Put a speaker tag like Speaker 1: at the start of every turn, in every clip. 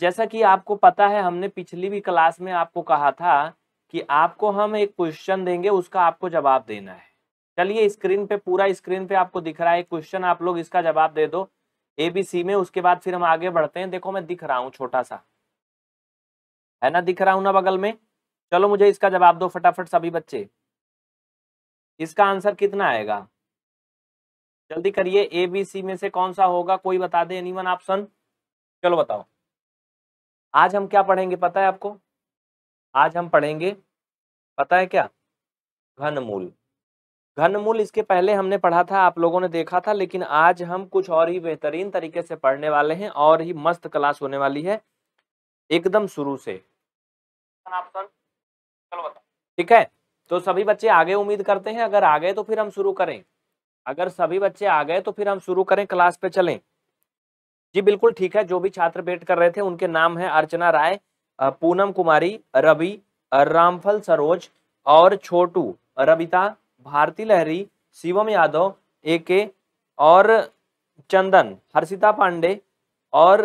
Speaker 1: जैसा कि आपको पता है हमने पिछली भी क्लास में आपको कहा था कि आपको हम एक क्वेश्चन देंगे उसका आपको जवाब देना है चलिए स्क्रीन पे पूरा स्क्रीन पे आपको दिख रहा है क्वेश्चन आप लोग इसका जवाब दे दो ए बी सी में उसके बाद फिर हम आगे बढ़ते हैं देखो मैं दिख रहा हूँ छोटा सा है ना दिख रहा हूं ना बगल में चलो मुझे इसका जवाब दो फटाफट सभी बच्चे इसका आंसर कितना आएगा जल्दी करिए ए बी सी में से कौन सा होगा कोई बता दे एनीवन ऑप्शन चलो बताओ आज हम क्या पढ़ेंगे पता है आपको आज हम पढ़ेंगे पता है क्या घनमूल घनमूल इसके पहले हमने पढ़ा था आप लोगों ने देखा था लेकिन आज हम कुछ और ही बेहतरीन तरीके से पढ़ने वाले हैं और ही मस्त क्लास होने वाली है एकदम शुरू से ठीक है तो सभी बच्चे आगे उम्मीद करते हैं अगर आ गए तो फिर हम शुरू करें अगर सभी बच्चे आ गए तो फिर हम शुरू करें क्लास पे चलें जी बिल्कुल ठीक है जो भी छात्र वेट कर रहे थे उनके नाम है अर्चना राय पूनम कुमारी रवि रामफल सरोज और छोटू रविता भारती लहरी शिवम यादव ए के और चंदन हर्षिता पांडे और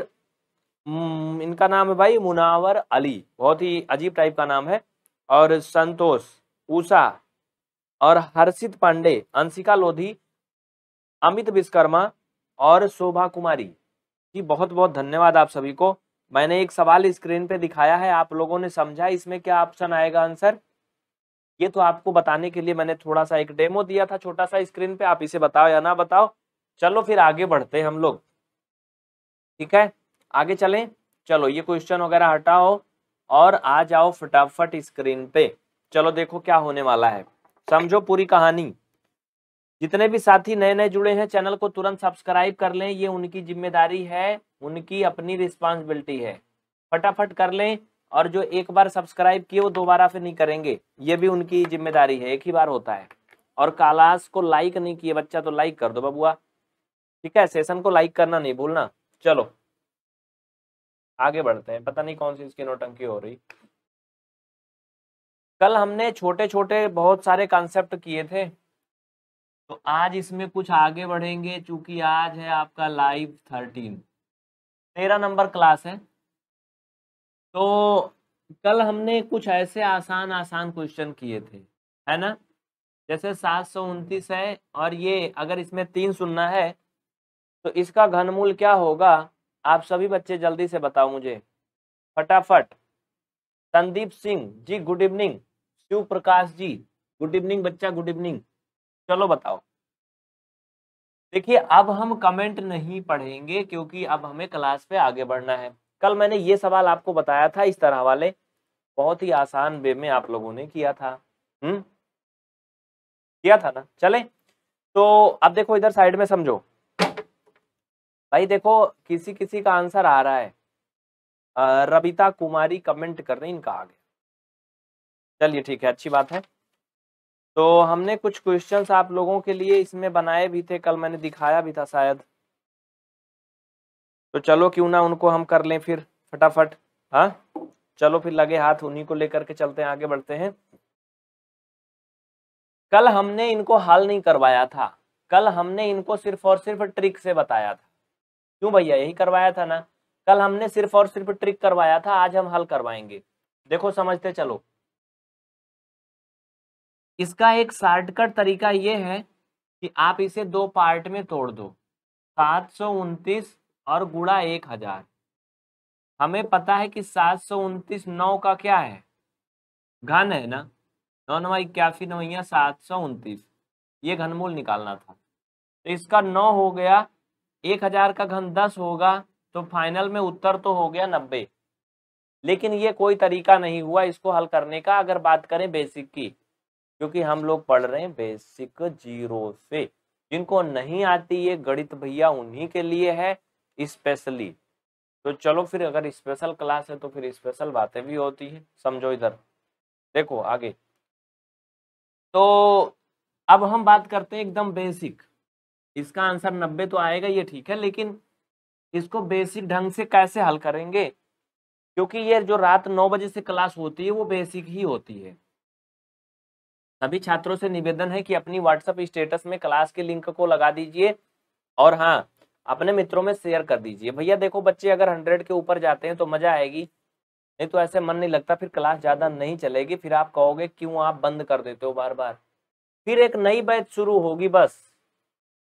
Speaker 1: इनका नाम है भाई मुनावर अली बहुत ही अजीब टाइप का नाम है और संतोष उषा और हर्षित पांडे अंशिका लोधी अमित विश्वकर्मा और शोभा कुमारी जी बहुत बहुत धन्यवाद आप सभी को मैंने एक सवाल स्क्रीन पे दिखाया है आप लोगों ने समझा इसमें क्या ऑप्शन आएगा आंसर ये तो आपको बताने के लिए मैंने थोड़ा सा एक डेमो दिया था छोटा सा स्क्रीन पे आप इसे बताओ या ना बताओ चलो फिर आगे बढ़ते हम लोग ठीक है आगे चलें चलो ये क्वेश्चन वगैरह हटाओ और आ जाओ फटाफट स्क्रीन पे चलो देखो क्या होने वाला है समझो पूरी कहानी जितने भी साथी नए नए जुड़े हैं चैनल को तुरंत सब्सक्राइब कर लें ये उनकी जिम्मेदारी है उनकी अपनी रिस्पॉन्सिबिलिटी है फटाफट कर लें और जो एक बार सब्सक्राइब किए वो दोबारा फिर नहीं करेंगे ये भी उनकी जिम्मेदारी है एक ही बार होता है और कालास को लाइक नहीं किए बच्चा तो लाइक कर दो बबुआ ठीक है सेशन को लाइक करना नहीं भूलना चलो आगे बढ़ते हैं पता नहीं कौन सी इसकी नोटंकी हो रही कल हमने छोटे छोटे बहुत सारे कॉन्सेप्ट किए थे तो आज इसमें कुछ आगे बढ़ेंगे चूंकि आज है आपका लाइव थर्टीन तेरह नंबर क्लास है तो कल हमने कुछ ऐसे आसान आसान क्वेश्चन किए थे है ना जैसे सात सौ उनतीस है और ये अगर इसमें तीन सुनना है तो इसका घनमूल क्या होगा आप सभी बच्चे जल्दी से बताओ मुझे फटाफट Sandeep Singh ji good evening Shiv Prakash ji good evening बच्चा गुड इवनिंग चलो बताओ देखिए अब हम कमेंट नहीं पढ़ेंगे क्योंकि अब हमें क्लास पे आगे बढ़ना है कल मैंने ये सवाल आपको बताया था इस तरह वाले बहुत ही आसान वे में आप लोगों ने किया था हम्म किया था ना चले तो अब देखो इधर साइड में समझो भाई देखो किसी किसी का आंसर आ रहा है रबिता कुमारी कमेंट कर रही इनका आगे चलिए ठीक है अच्छी बात है तो हमने कुछ क्वेश्चंस आप लोगों के लिए इसमें बनाए भी थे कल मैंने दिखाया भी था शायद तो चलो क्यों ना उनको हम कर लें फिर फटाफट हाँ चलो फिर लगे हाथ उन्हीं को लेकर के चलते हैं आगे बढ़ते हैं कल हमने इनको हल नहीं करवाया था कल हमने इनको सिर्फ और सिर्फ ट्रिक से बताया था क्यों भैया यही करवाया था ना कल हमने सिर्फ और सिर्फ ट्रिक करवाया था आज हम हल करवाएंगे देखो समझते चलो इसका एक शॉर्टकट तरीका ये है कि आप इसे दो पार्ट में तोड़ दो सात सौ उनतीस और गुड़ा एक हजार हमें पता है कि सात सौ उनतीस नौ का क्या है घन है ना नौ नवा इक्यासी नवैया सात सौ उनतीस ये घनमूल निकालना था तो इसका नौ हो गया एक हजार का घन दस होगा तो फाइनल में उत्तर तो हो गया नब्बे लेकिन ये कोई तरीका नहीं हुआ इसको हल करने का अगर बात करें बेसिक की क्योंकि हम लोग पढ़ रहे हैं बेसिक जीरो से जिनको नहीं आती ये गणित भैया उन्हीं के लिए है स्पेशली तो चलो फिर अगर स्पेशल क्लास है तो फिर स्पेशल बातें भी होती है समझो इधर देखो आगे तो अब हम बात करते हैं एकदम बेसिक इसका आंसर नब्बे तो आएगा ये ठीक है लेकिन इसको बेसिक ढंग से कैसे हल करेंगे क्योंकि ये जो रात नौ बजे से क्लास होती है वो बेसिक ही होती है सभी छात्रों से निवेदन है कि अपनी व्हाट्सएप स्टेटस में क्लास के लिंक को लगा दीजिए और हाँ अपने मित्रों में शेयर कर दीजिए भैया देखो बच्चे अगर हंड्रेड के ऊपर जाते हैं तो मजा आएगी नहीं तो ऐसे मन नहीं लगता फिर क्लास ज़्यादा नहीं चलेगी फिर आप कहोगे क्यों आप बंद कर देते हो बार बार फिर एक नई बैच शुरू होगी बस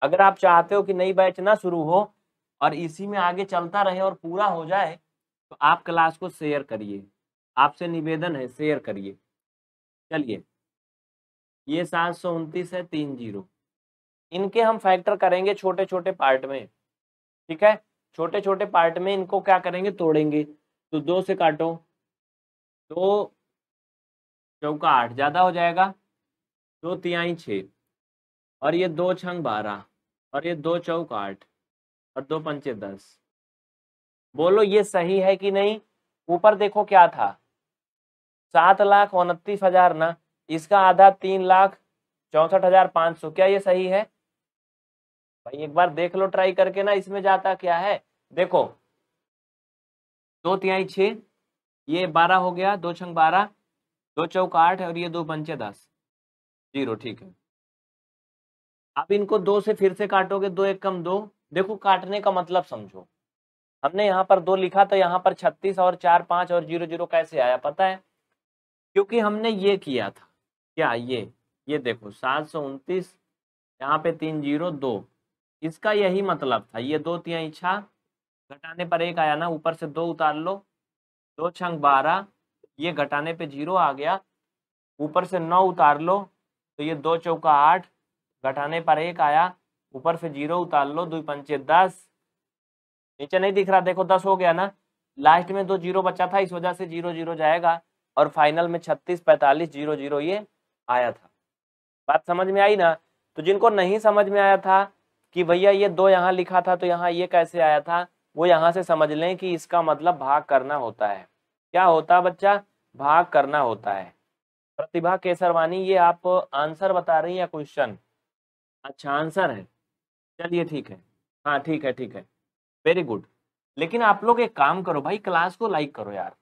Speaker 1: अगर आप चाहते हो कि नई बैच ना शुरू हो और इसी में आगे चलता रहे और पूरा हो जाए तो आप क्लास को शेयर करिए आपसे निवेदन है शेयर करिए चलिए ये सात सौ उनतीस है तीन जीरो इनके हम फैक्टर करेंगे छोटे छोटे पार्ट में ठीक है छोटे छोटे पार्ट में इनको क्या करेंगे तोड़ेंगे तो दो से काटो दो चौका आठ ज़्यादा हो जाएगा दो तिहाई छ और ये दो छंग बारह और ये दो चौक आठ और दो पंचे दस बोलो ये सही है कि नहीं ऊपर देखो क्या था सात लाख उनतीस हजार ना इसका आधा तीन लाख चौसठ हजार पांच सौ क्या ये सही है भाई एक बार देख लो ट्राई करके ना इसमें जाता क्या है देखो दो तिहाई छ ये बारह हो गया दो छंग बारह दो चौक आठ और ये दो पंचे दस जीरो ठीक है आप इनको दो से फिर से काटोगे दो एक कम दो देखो काटने का मतलब समझो हमने यहाँ पर दो लिखा तो यहाँ पर छत्तीस और चार पांच और जीरो जीरो कैसे आया पता है क्योंकि हमने ये किया था क्या ये ये देखो सात सौ उनतीस यहाँ पे तीन जीरो दो इसका यही मतलब था ये दो तिया इच्छा घटाने पर एक आया ना ऊपर से दो उतार लो दो छंग बारह ये घटाने पे जीरो आ गया ऊपर से नौ उतार लो तो ये दो चौका आठ घटाने पर एक आया ऊपर से जीरो उतार लो दो पंचे दस नीचे नहीं दिख रहा देखो दस हो गया ना लास्ट में दो जीरो बचा था इस वजह से जीरो जीरो जाएगा और फाइनल में छत्तीस पैंतालीस जीरो जीरो ये आया था बात समझ में आई ना तो जिनको नहीं समझ में आया था कि भैया ये दो यहाँ लिखा था तो यहाँ ये कैसे आया था वो यहाँ से समझ लें कि इसका मतलब भाग करना होता है क्या होता बच्चा भाग करना होता है प्रतिभा केसरवानी ये आप आंसर बता रही हैं या क्वेश्चन अच्छा आंसर है चलिए ठीक है हाँ ठीक है ठीक है वेरी गुड लेकिन आप लोग एक काम करो भाई क्लास को लाइक करो यार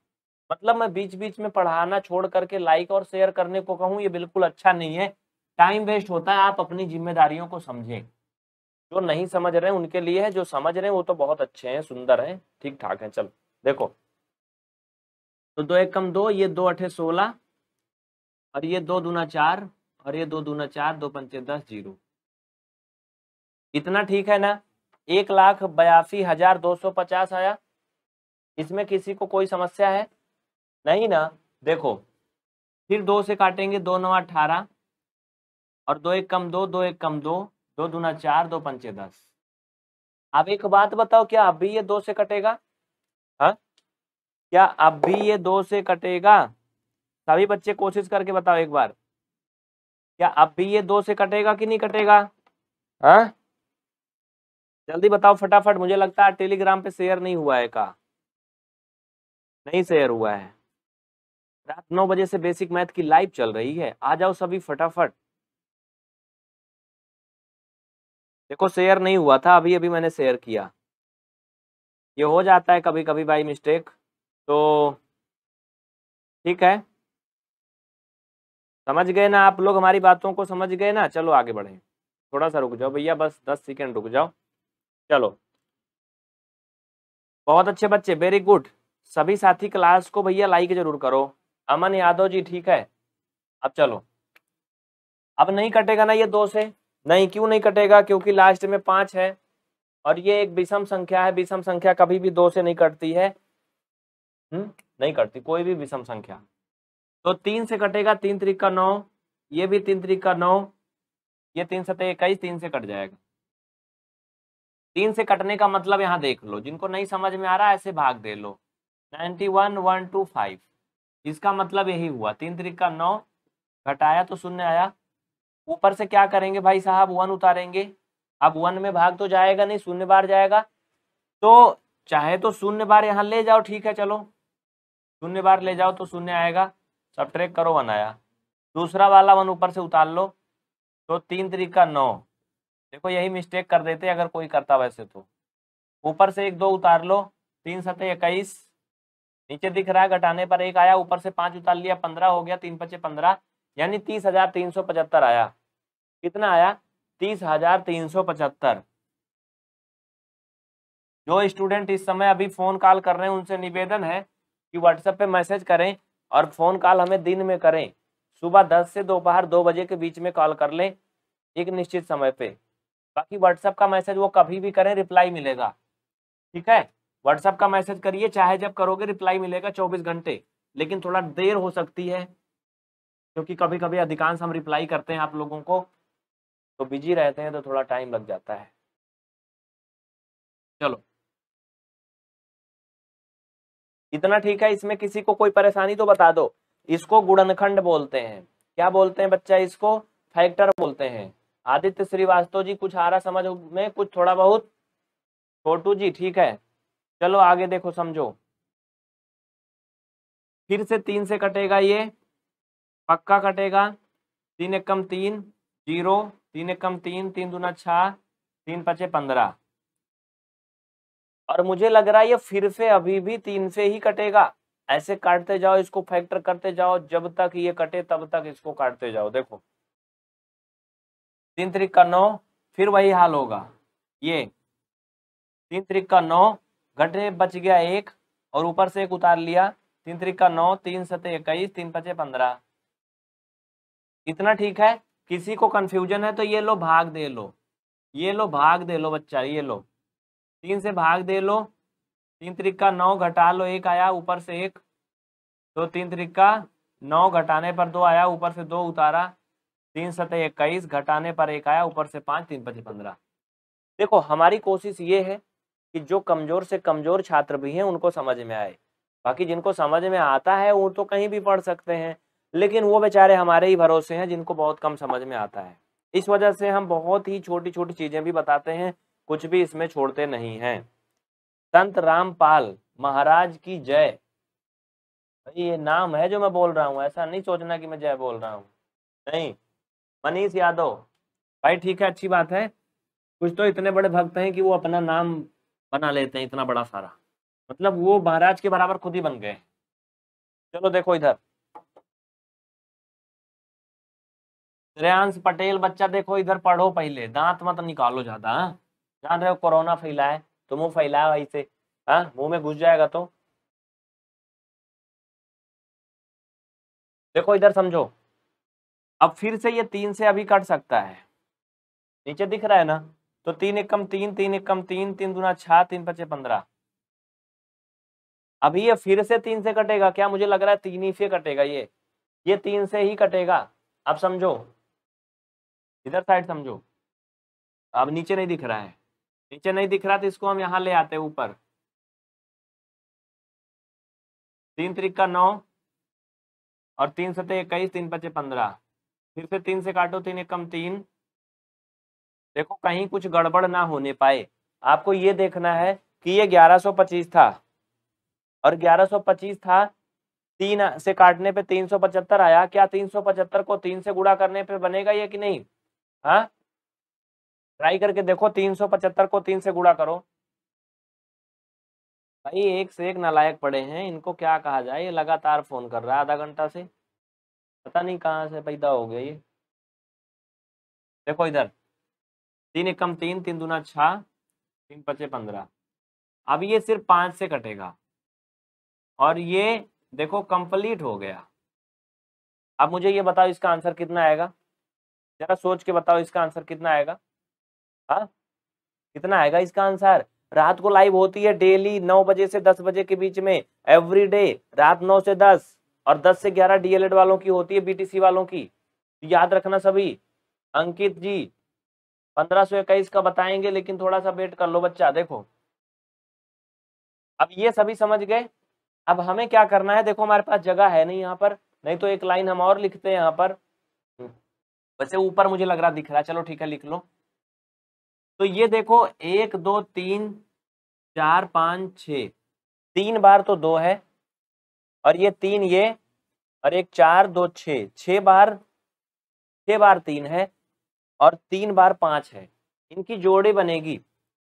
Speaker 1: मतलब मैं बीच बीच में पढ़ाना छोड़ करके लाइक और शेयर करने को कहूँ ये बिल्कुल अच्छा नहीं है टाइम वेस्ट होता है आप अपनी जिम्मेदारियों को समझें जो नहीं समझ रहे हैं उनके लिए है जो समझ रहे हैं वो तो बहुत अच्छे हैं सुंदर हैं ठीक ठाक हैं चलो देखो तो दो एक कम दो ये दो अठे सोलह और ये दो दूना चार और ये दो दूना चार दो पंचे दस जीरो इतना ठीक है ना एक लाख बयासी हजार दो सौ पचास आया इसमें किसी को कोई समस्या है नहीं ना देखो फिर दो से काटेंगे दो नौ अठारह और दो एक कम दो दो एक कम दो दो दूना चार दो पंचे दस अब एक बात बताओ क्या अब भी ये दो से कटेगा हा? क्या अब भी ये दो से कटेगा सभी बच्चे कोशिश करके बताओ एक बार क्या अब भी ये दो से कटेगा कि नहीं कटेगा हा? जल्दी बताओ फटाफट मुझे लगता है टेलीग्राम पे शेयर नहीं हुआ है का नहीं शेयर हुआ है रात नौ बजे से बेसिक मैथ की लाइव चल रही है आ जाओ सभी फटाफट देखो शेयर नहीं हुआ था अभी अभी मैंने शेयर किया ये हो जाता है कभी कभी बाई मिस्टेक तो ठीक है समझ गए ना आप लोग हमारी बातों को समझ गए ना चलो आगे बढ़े थोड़ा सा रुक जाओ भैया बस दस सेकेंड रुक जाओ चलो बहुत अच्छे बच्चे वेरी गुड सभी साथी क्लास को भैया लाइक जरूर करो अमन यादव जी ठीक है अब चलो अब नहीं कटेगा ना ये दो से नहीं क्यों नहीं कटेगा क्योंकि लास्ट में पांच है और ये एक विषम संख्या है विषम संख्या कभी भी दो से नहीं कटती है हुँ? हम्म, नहीं कटती कोई भी विषम संख्या तो तीन से कटेगा तीन तरीक का नौ ये भी तीन तरीक का नौ ये तीन सतह इक्कीस तीन से कट जाएगा तीन से कटने का मतलब यहां देख लो जिनको नहीं समझ में आ रहा ऐसे भाग दे लो ninety one one two five इसका मतलब यही हुआ तीन तरीक का नौ घटाया तो शून्य आया ऊपर से क्या करेंगे भाई साहब वन उतारेंगे अब वन में भाग तो जाएगा नहीं शून्य बार जाएगा तो चाहे तो शून्य बार यहाँ ले जाओ ठीक है चलो शून्य बार ले जाओ तो शून्य आएगा सब ट्रेक करो वन आया दूसरा वाला वन ऊपर से उतार लो तो तीन तरीका नौ देखो यही मिस्टेक कर देते अगर कोई करता वैसे तो ऊपर से एक दो उतार लो तीन सतह इक्कीस नीचे दिख रहा है घटाने पर एक आया ऊपर से पांच उतार लिया पंद्रह हो गया तीन पचे पंद्रह यानी तीस हजार तीन सौ पचहत्तर आया कितना आया तीस हजार तीन सौ पचहत्तर जो स्टूडेंट इस समय अभी फोन कॉल कर रहे हैं उनसे निवेदन है कि व्हाट्सएप पे मैसेज करें और फोन कॉल हमें दिन में करें सुबह दस से दोपहर दो बजे के बीच में कॉल कर लें एक निश्चित समय पे बाकी व्हाट्सएप का मैसेज वो कभी भी करें रिप्लाई मिलेगा ठीक है व्हाट्सएप का मैसेज करिए चाहे जब करोगे रिप्लाई मिलेगा चौबीस घंटे लेकिन थोड़ा देर हो सकती है
Speaker 2: क्योंकि कभी कभी अधिकांश हम रिप्लाई करते हैं आप लोगों को तो बिजी रहते हैं तो थोड़ा टाइम लग जाता है चलो इतना ठीक है इसमें किसी को कोई परेशानी तो बता दो इसको गुड़नखंड
Speaker 1: बोलते हैं क्या बोलते हैं बच्चा इसको फैक्टर बोलते हैं आदित्य श्रीवास्तव जी कुछ आ रहा समझ में कुछ थोड़ा बहुत छोटू जी ठीक है चलो आगे देखो समझो फिर से तीन से कटेगा ये पक्का कटेगा तीन एक कम तीन जीरो तीन एक कम तीन तीन दूना छ तीन पचे पंद्रह और मुझे लग रहा है ये फिर से अभी भी तीन से ही कटेगा ऐसे काटते जाओ इसको फैक्टर करते जाओ जब तक ये कटे तब तक इसको काटते जाओ देखो तीन त्रिक का नौ फिर वही हाल होगा ये तीन त्रिक का नौ गड्ढे बच गया एक और ऊपर से एक उतार लिया तीन त्रिक का नौ तीन सत इक्कीस तीन पचे पंद्रह इतना ठीक है किसी को कंफ्यूजन है तो ये लो भाग दे लो ये लो भाग दे लो बच्चा ये लो तीन से भाग दे लो तीन त्रिका का नौ घटा लो एक आया ऊपर से एक तो तीन त्रिक का नौ घटाने पर दो आया ऊपर से दो उतारा तीन सतह इक्कीस घटाने पर एक आया ऊपर से पांच तीन पचे पंद्रह देखो हमारी कोशिश ये है कि जो कमजोर से कमजोर छात्र भी हैं उनको समझ में आए बाकी जिनको समझ में आता है वो तो कहीं भी पढ़ सकते हैं लेकिन वो बेचारे हमारे ही भरोसे हैं जिनको बहुत कम समझ में आता है इस वजह से हम बहुत ही छोटी छोटी चीजें भी बताते हैं कुछ भी इसमें छोड़ते नहीं हैं संत रामपाल महाराज की जय ये नाम है जो मैं बोल रहा हूँ ऐसा नहीं सोचना कि मैं जय बोल रहा हूँ नहीं मनीष यादव भाई ठीक है अच्छी बात है कुछ तो इतने बड़े भक्त हैं कि वो अपना नाम बना लेते हैं इतना बड़ा सारा मतलब वो महाराज के बराबर खुद ही बन गए चलो देखो इधर श्रेयांश पटेल बच्चा देखो इधर पढ़ो पहले दांत मत निकालो ज्यादा हाँ। जान रहे हो कोरोना फैला है तो मुंह फैलाया वही से हाँ। मुंह में घुस जाएगा
Speaker 2: तो देखो इधर समझो अब फिर से ये तीन से अभी कट सकता है नीचे दिख रहा है ना
Speaker 1: तो तीन एक कम तीन तीन एक कम तीन तीन दूना छह तीन पचे पंद्रह अभी ये फिर से तीन से कटेगा क्या मुझे लग रहा है तीन ही से कटेगा ये ये तीन से ही कटेगा अब समझो इधर साइड समझो अब नीचे नहीं दिख रहा है नीचे नहीं दिख रहा तो इसको हम यहां ले आते ऊपर तीन तरीक का नौ और तीन सतह इक्कीस तीन पचे पंद्रह फिर से तीन से काटो तीन एक कम तीन देखो कहीं कुछ गड़बड़ ना होने पाए आपको ये देखना है कि ये 1125 था और 1125 था तीन से काटने पे 375 आया क्या 375 को तीन से गुड़ा करने पे बनेगा ये कि नहीं हाँ ट्राई करके देखो 375 को तीन से गुड़ा करो भाई एक से एक नालायक पड़े हैं इनको क्या कहा जाए ये लगातार फोन कर रहा है आधा घंटा से पता नहीं कहाँ से पैदा हो गया ये देखो इधर तीन एकम तीन तीन दूना छः तीन पचे पंद्रह अब ये सिर्फ पाँच से कटेगा और ये देखो कंप्लीट हो गया अब मुझे ये बताओ इसका आंसर कितना आएगा जरा सोच के बताओ इसका आंसर कितना आएगा हा? कितना आएगा इसका आंसर रात को लाइव होती है डेली नौ बजे से दस बजे के बीच में एवरी डे रात नौ से दस और दस से ग्यारह डीएलएड वालों की होती है बीटीसी वालों की याद रखना सभी अंकित जी पंद्रह सौ इक्कीस का बताएंगे लेकिन थोड़ा सा वेट कर लो बच्चा देखो अब ये सभी समझ गए अब हमें क्या करना है देखो हमारे पास जगह है नहीं यहाँ पर नहीं तो एक लाइन हम और लिखते हैं यहाँ पर हम्म। वैसे ऊपर मुझे लग रहा दिख रहा चलो ठीक है लिख लो तो ये देखो एक दो तीन चार पाँच छ तीन बार तो दो है और ये तीन ये और एक चार दो छ बार छ बार तीन है और तीन बार पांच है इनकी जोड़ी बनेगी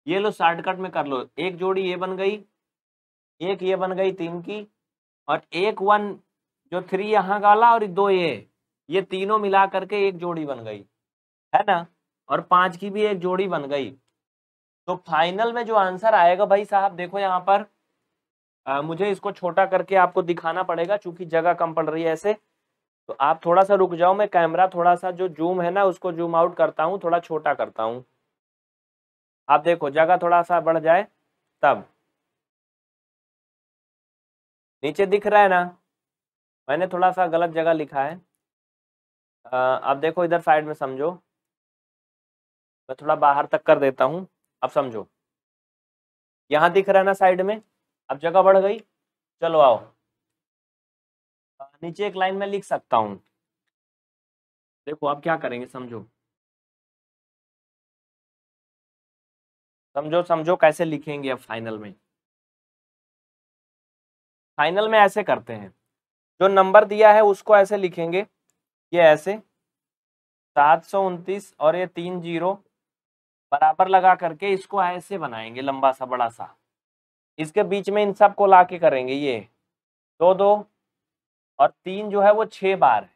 Speaker 1: ये लो शॉर्टकट में कर लो एक जोड़ी ये बन गई एक ये बन गई तीन की और एक वन जो थ्री यहाँ गाला और दो ये ये तीनों मिला करके एक जोड़ी बन गई है ना और पांच की भी एक जोड़ी बन गई तो फाइनल में जो आंसर आएगा भाई साहब देखो यहाँ पर आ, मुझे इसको छोटा करके आपको दिखाना पड़ेगा चूंकि जगह कम पड़ रही है ऐसे तो आप थोड़ा सा रुक जाओ मैं कैमरा थोड़ा सा जो जूम है ना उसको जूम आउट करता हूँ थोड़ा छोटा करता हूँ आप देखो जगह थोड़ा सा बढ़ जाए तब नीचे दिख रहा है ना मैंने थोड़ा सा गलत जगह लिखा है आप देखो इधर साइड में समझो मैं थोड़ा बाहर तक कर देता हूँ अब समझो यहाँ दिख रहा है ना साइड में अब जगह बढ़
Speaker 2: गई चलो आओ नीचे एक लाइन में लिख सकता हूं देखो आप क्या करेंगे समझो समझो समझो कैसे लिखेंगे अब फाइनल में
Speaker 1: फाइनल में ऐसे करते हैं जो नंबर दिया है उसको ऐसे लिखेंगे ये ऐसे सात सौ उनतीस और ये तीन जीरो बराबर लगा करके इसको ऐसे बनाएंगे लंबा सा बड़ा सा इसके बीच में इन सब को ला के करेंगे ये दो दो और तीन जो है वो छह बार है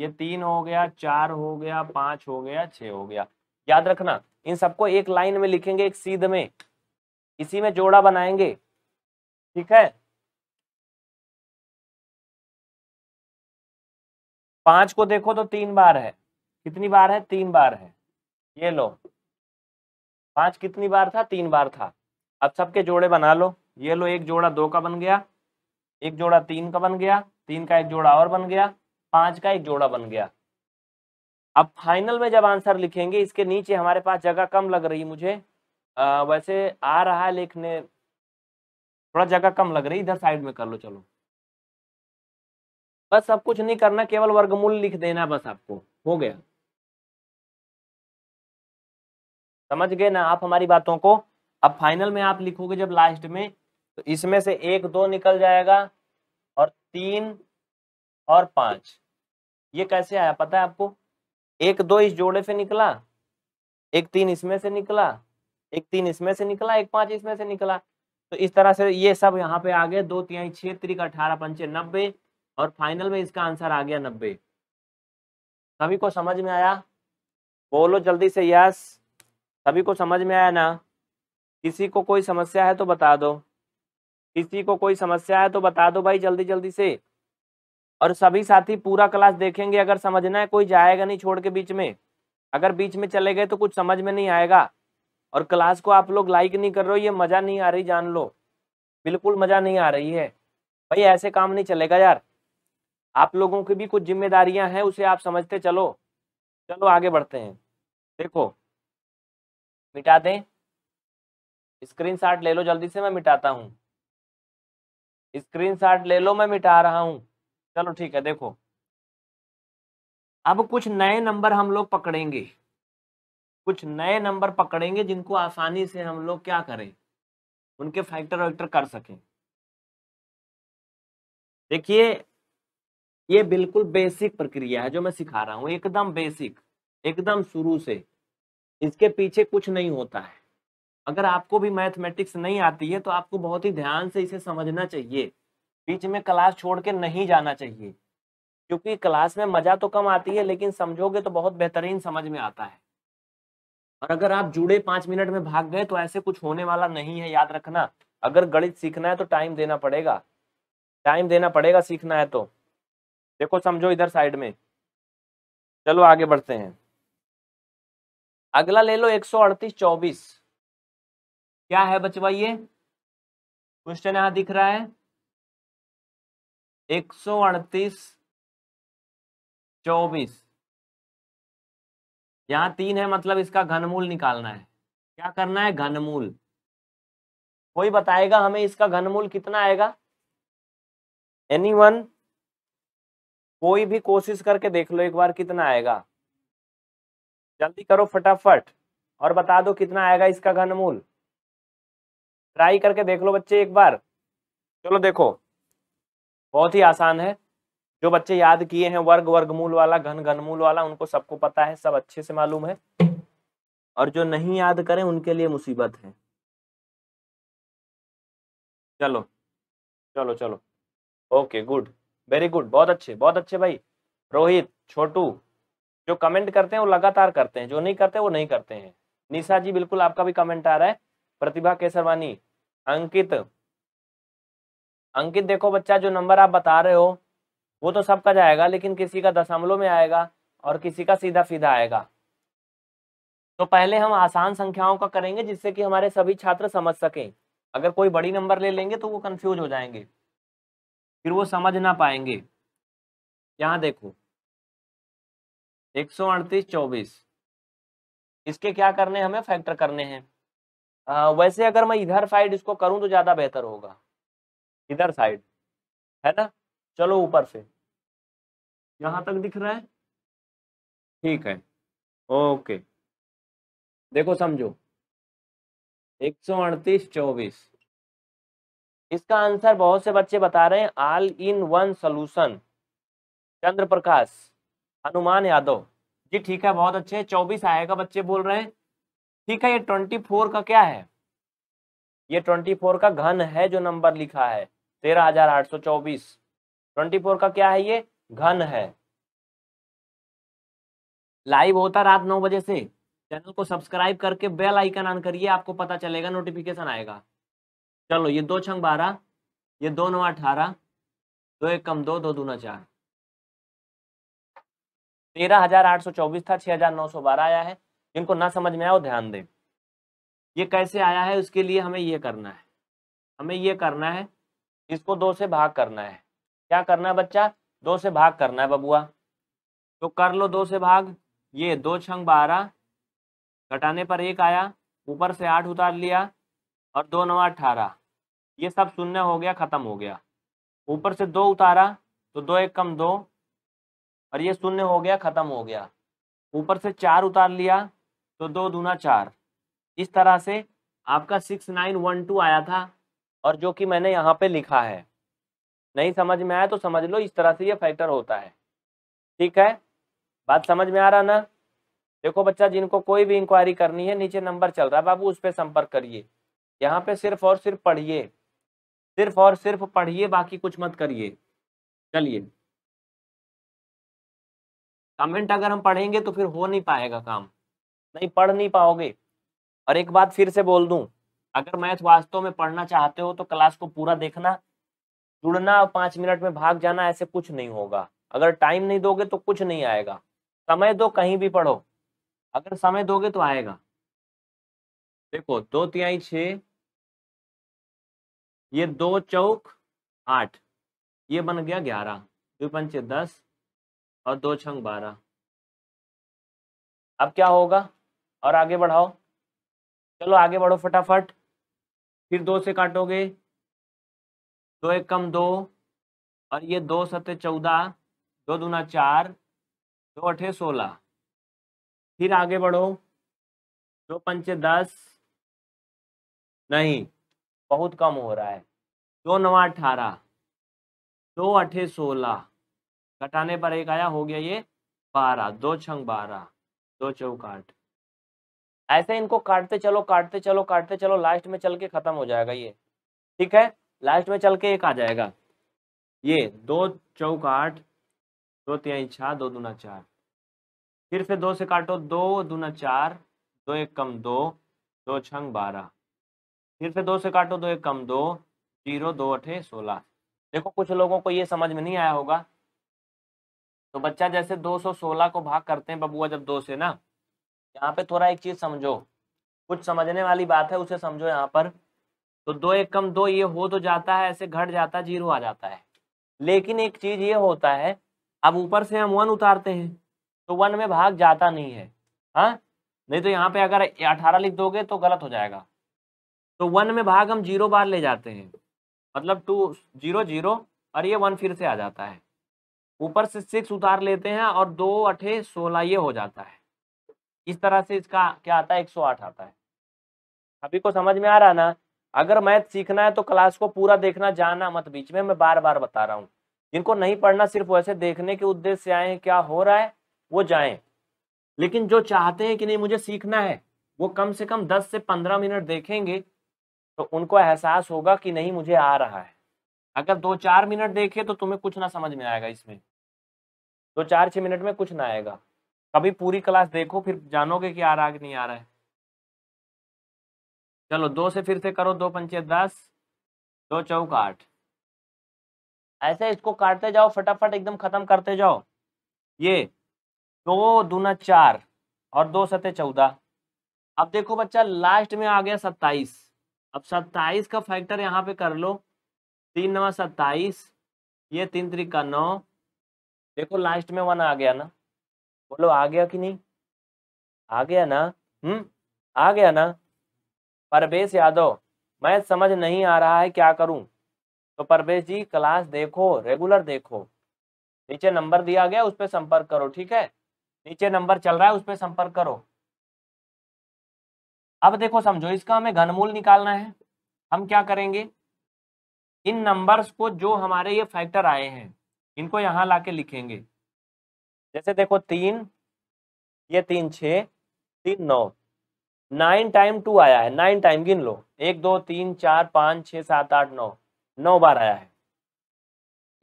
Speaker 1: ये तीन हो गया चार हो गया पांच हो गया छ हो गया याद रखना इन सबको
Speaker 2: एक लाइन में लिखेंगे एक सीध में इसी में जोड़ा बनाएंगे ठीक है पांच को देखो तो तीन बार है कितनी बार है तीन बार है ये लो
Speaker 1: पांच कितनी बार था तीन बार था अब सबके जोड़े बना लो ये लो एक जोड़ा दो का बन गया एक जोड़ा तीन का बन गया तीन का एक जोड़ा और बन गया पांच का एक जोड़ा बन गया अब फाइनल में जब आंसर लिखेंगे इसके नीचे हमारे पास जगह कम लग रही मुझे आ, वैसे आ रहा है लिखने थोड़ा जगह कम
Speaker 2: लग रही इधर साइड में कर लो चलो बस सब कुछ नहीं करना केवल वर्गमूल लिख देना बस आपको हो गया
Speaker 1: समझ गए ना आप हमारी बातों को अब फाइनल में आप लिखोगे जब लास्ट में तो इसमें से एक दो निकल जाएगा और तीन और पांच ये कैसे आया पता है आपको एक दो इस जोड़े से निकला एक तीन इसमें से निकला एक तीन इसमें से निकला एक पांच इसमें से निकला तो इस तरह से ये सब यहाँ पे आ गए दो तिहाई छह त्रिक अठारह पंचे नब्बे और फाइनल में इसका आंसर आ गया नब्बे सभी को समझ में आया बोलो जल्दी से यस सभी को समझ में आया ना किसी को कोई समस्या है तो बता दो किसी को कोई समस्या है तो बता दो भाई जल्दी जल्दी से और सभी साथी पूरा क्लास देखेंगे अगर समझना है कोई जाएगा नहीं छोड़ के बीच में अगर बीच में चले गए तो कुछ समझ में नहीं आएगा और क्लास को आप लोग लाइक नहीं कर रहे हो ये मज़ा नहीं आ रही जान लो बिल्कुल मज़ा नहीं आ रही है भाई ऐसे काम नहीं चलेगा यार आप लोगों की भी कुछ जिम्मेदारियां हैं उसे आप समझते चलो चलो आगे बढ़ते हैं देखो मिटा दें शॉट ले लो जल्दी से मैं मिटाता हूँ स्क्रीनशॉट ले लो मैं मिटा रहा हूं चलो ठीक है देखो अब कुछ नए नंबर हम लोग पकड़ेंगे कुछ नए नंबर पकड़ेंगे जिनको आसानी से हम लोग क्या करें उनके फैक्टर वैक्टर कर सकें देखिए ये बिल्कुल बेसिक प्रक्रिया है जो मैं सिखा रहा हूँ एकदम बेसिक एकदम शुरू से इसके पीछे कुछ नहीं होता है अगर आपको भी मैथमेटिक्स नहीं आती है तो आपको बहुत ही ध्यान से इसे समझना चाहिए बीच में क्लास छोड़ के नहीं जाना चाहिए क्योंकि क्लास में मज़ा तो कम आती है लेकिन समझोगे तो बहुत बेहतरीन समझ में आता है और अगर आप जुड़े पाँच मिनट में भाग गए तो ऐसे कुछ होने वाला नहीं है याद रखना अगर गणित सीखना है तो टाइम देना पड़ेगा टाइम देना पड़ेगा सीखना है तो देखो समझो इधर साइड में
Speaker 2: चलो आगे बढ़ते हैं अगला ले लो एक सौ अड़तीस चौबीस क्या है बचवा ये क्वेश्चन यहां दिख रहा है एक सौ अड़तीस चौबीस यहाँ तीन है मतलब इसका घनमूल निकालना है
Speaker 1: क्या करना है घनमूल कोई बताएगा हमें इसका घनमूल कितना आएगा एनी वन कोई भी कोशिश करके देख लो एक बार कितना आएगा जल्दी करो फटाफट और बता दो कितना आएगा इसका घनमूल ट्राई करके देख लो बच्चे एक बार चलो देखो बहुत ही आसान है जो बच्चे याद किए हैं वर्ग वर्गमूल वाला घन घनमूल वाला उनको सबको पता है सब अच्छे से मालूम है और जो नहीं याद करें उनके लिए मुसीबत है चलो चलो चलो ओके गुड वेरी गुड बहुत अच्छे बहुत अच्छे भाई रोहित छोटू जो कमेंट करते हैं वो लगातार करते हैं जो नहीं करते वो नहीं करते हैं निशा जी बिल्कुल आपका भी कमेंट आ रहा है प्रतिभा केसरवानी अंकित अंकित देखो बच्चा जो नंबर आप बता रहे हो वो तो सबका जाएगा लेकिन किसी का दशमलव में आएगा और किसी का सीधा सीधा आएगा तो पहले हम आसान संख्याओं का करेंगे जिससे कि हमारे सभी छात्र समझ सकें अगर कोई बड़ी नंबर ले लेंगे तो वो कंफ्यूज हो जाएंगे फिर वो समझ ना पाएंगे यहाँ देखो एक सौ अड़तीस चौबीस इसके क्या करने हमें फैक्टर करने हैं आ, वैसे अगर मैं इधर साइड इसको करूं तो ज़्यादा बेहतर होगा
Speaker 2: इधर साइड है ना चलो ऊपर से यहाँ तक दिख रहा है ठीक है ओके देखो समझो एक सौ अड़तीस चौबीस इसका आंसर
Speaker 1: बहुत से बच्चे बता रहे हैं all in one solution Chandra Prakash Hanuman Yadav ji ठीक है बहुत अच्छे चौबीस आएगा बच्चे बोल रहे हैं ठीक है ये ट्वेंटी फोर का क्या है ये ट्वेंटी फोर का घन है जो नंबर लिखा है तेरह हजार आठ सौ चौबीस ट्वेंटी फोर का क्या है ये घन है लाइव होता रात नौ बजे से चैनल को सब्सक्राइब करके बेल आइकन ऑन करिए आपको पता चलेगा नोटिफिकेशन आएगा चलो ये दो छंग बारह ये दो नौ अठारह दो एक कम दो दो दूना चार तेरह हजार आठ सौ चौबीस था छह हजार नौ सौ बारह आया है जिनको ना समझ में आए वो ध्यान दें ये कैसे आया है उसके लिए हमें ये करना है हमें ये करना है इसको दो से भाग करना है क्या करना है बच्चा दो से भाग करना है बबुआ तो कर लो दो से भाग ये दो छंग बारह घटाने पर एक आया ऊपर से आठ उतार लिया और दो नवा अठारह ये सब शून्य हो गया ख़त्म हो गया ऊपर से दो उतारा तो दो एक कम दो और ये शून्य हो गया ख़त्म हो गया ऊपर से चार उतार लिया तो दो दूना चार इस तरह से आपका सिक्स नाइन वन टू आया था और जो कि मैंने यहाँ पे लिखा है नहीं समझ में आया तो समझ लो इस तरह से ये फैक्टर होता है ठीक है बात समझ में आ रहा ना देखो बच्चा जिनको कोई भी इंक्वायरी करनी है नीचे नंबर चल रहा है बाबू उस पर संपर्क करिए यहाँ पे सिर्फ और सिर्फ पढ़िए सिर्फ और सिर्फ पढ़िए बाकी कुछ मत करिए चलिए कमेंट अगर हम पढ़ेंगे तो फिर हो नहीं पाएगा काम नहीं पढ़ नहीं पाओगे और एक बात फिर से बोल दूं अगर मैथ वास्तव में पढ़ना चाहते हो तो क्लास को पूरा देखना जुड़ना और पांच मिनट में भाग जाना ऐसे कुछ नहीं होगा अगर टाइम नहीं दोगे तो कुछ नहीं आएगा समय दो कहीं भी पढ़ो अगर समय दोगे तो आएगा देखो दो तिहाई छ ये दो चौक आठ ये बन गया ग्यारह दो पंचे दस और दो छंग बारह अब क्या होगा और आगे बढ़ाओ चलो आगे बढ़ो फटाफट फिर दो से काटोगे दो एक कम दो और ये दो सत्य चौदह दो दूना चार दो अठे सोलह फिर आगे बढ़ो दो पंचे दस नहीं बहुत कम हो रहा है दो नवा अठारह दो अठे सोलह घटाने पर एक आया हो गया ये बारह दो छंग बारह दो चौकाठ ऐसे इनको काटते चलो काटते चलो काटते चलो लास्ट में चल के खत्म हो जाएगा ये ठीक है लास्ट में चल के एक आ जाएगा ये दो चौक आठ दो तिहाई छह दो दूना चार फिर से दो से काटो दो दूना चार दो एक कम दो दो छंग बारह फिर से दो से काटो दो एक कम दो जीरो दो अठे सोलह देखो कुछ लोगों को ये समझ में नहीं आया होगा तो बच्चा जैसे 216 को भाग करते हैं बबुआ जब दो से ना यहाँ पे थोड़ा एक चीज समझो कुछ समझने वाली बात है उसे समझो यहाँ पर तो दो एक कम दो ये हो तो जाता है ऐसे घट जाता है जीरो आ जाता है लेकिन एक चीज ये होता है अब ऊपर से हम वन उतारते हैं तो वन में भाग जाता नहीं है हाँ नहीं तो यहाँ पे अगर अठारह लिख दोगे तो गलत हो जाएगा तो वन में भाग हम जीरो बार ले जाते हैं मतलब टू जीरो जीरो और ये वन फिर से आ जाता है ऊपर से सिक्स उतार लेते हैं और दो अठे सोलह ये हो जाता है इस तरह से इसका क्या आता है 108 आता है अभी को समझ में आ रहा ना अगर मैथ सीखना है तो क्लास को पूरा देखना जाना मत बीच में मैं बार बार बता रहा हूँ जिनको नहीं पढ़ना सिर्फ वैसे देखने के उद्देश्य से आए हैं क्या हो रहा है वो जाए लेकिन जो चाहते हैं कि नहीं मुझे सीखना है वो कम से कम दस से पंद्रह मिनट देखेंगे तो उनको एहसास होगा कि नहीं मुझे आ रहा है अगर दो चार मिनट देखे तो तुम्हें कुछ ना समझ में आएगा इसमें दो चार छह मिनट में कुछ ना आएगा कभी पूरी क्लास देखो फिर जानोगे कि आ रहा कि नहीं आ रहा है चलो दो से फिर से करो दो पंचे दस दो चौक आठ ऐसे इसको काटते जाओ फटाफट एकदम खत्म करते जाओ ये दो दूना चार और दो सतह चौदह अब देखो बच्चा लास्ट में आ गया सत्ताईस अब सत्ताईस का फैक्टर यहाँ पे कर लो तीन नवा सत्ताईस ये तीन त्रिका नौ देखो लास्ट में वन आ गया ना बोलो आ गया कि नहीं आ गया ना हम्म आ गया ना परवेश यादव मैं समझ नहीं आ रहा है क्या करूं तो परवेश जी क्लास देखो रेगुलर देखो नीचे नंबर दिया गया उस पर संपर्क करो ठीक है नीचे नंबर चल रहा है उस पर संपर्क करो अब देखो समझो इसका हमें घनमूल निकालना है हम क्या करेंगे इन नंबर्स को जो हमारे ये फैक्टर आए हैं इनको यहाँ लाके लिखेंगे जैसे देखो तीन ये तीन छ तीन नौ नाइन टाइम टू आया है नाइन टाइम गिन लो एक दो तीन चार पाँच छः सात आठ नौ नौ बार आया है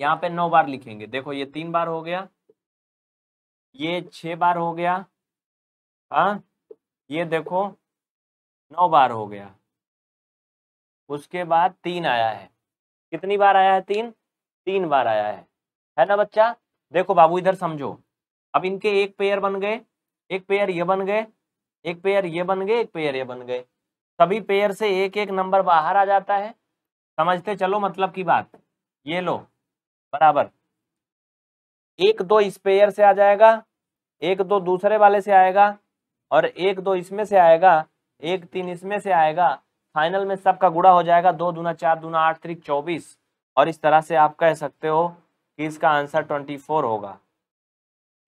Speaker 1: यहाँ पे नौ बार लिखेंगे देखो ये तीन बार हो गया ये छ बार हो गया हाँ ये देखो नौ बार हो गया उसके बाद तीन आया है कितनी बार आया है तीन तीन बार आया है है ना बच्चा देखो बाबू इधर समझो अब इनके एक पेयर बन गए एक पेयर ये बन गए एक पेयर ये बन गए एक पेयर ये बन गए सभी पेयर से एक एक नंबर बाहर आ जाता है समझते चलो मतलब की बात ये लो बराबर एक दो इस पेयर से आ जाएगा एक दो दूसरे वाले से आएगा और एक दो इसमें से आएगा एक तीन इसमें से आएगा फाइनल में सबका गुड़ा हो जाएगा दो दूना चार दूना आठ त्रिक चौबीस और इस तरह से आप कह सकते हो कि इसका आंसर ट्वेंटी फोर होगा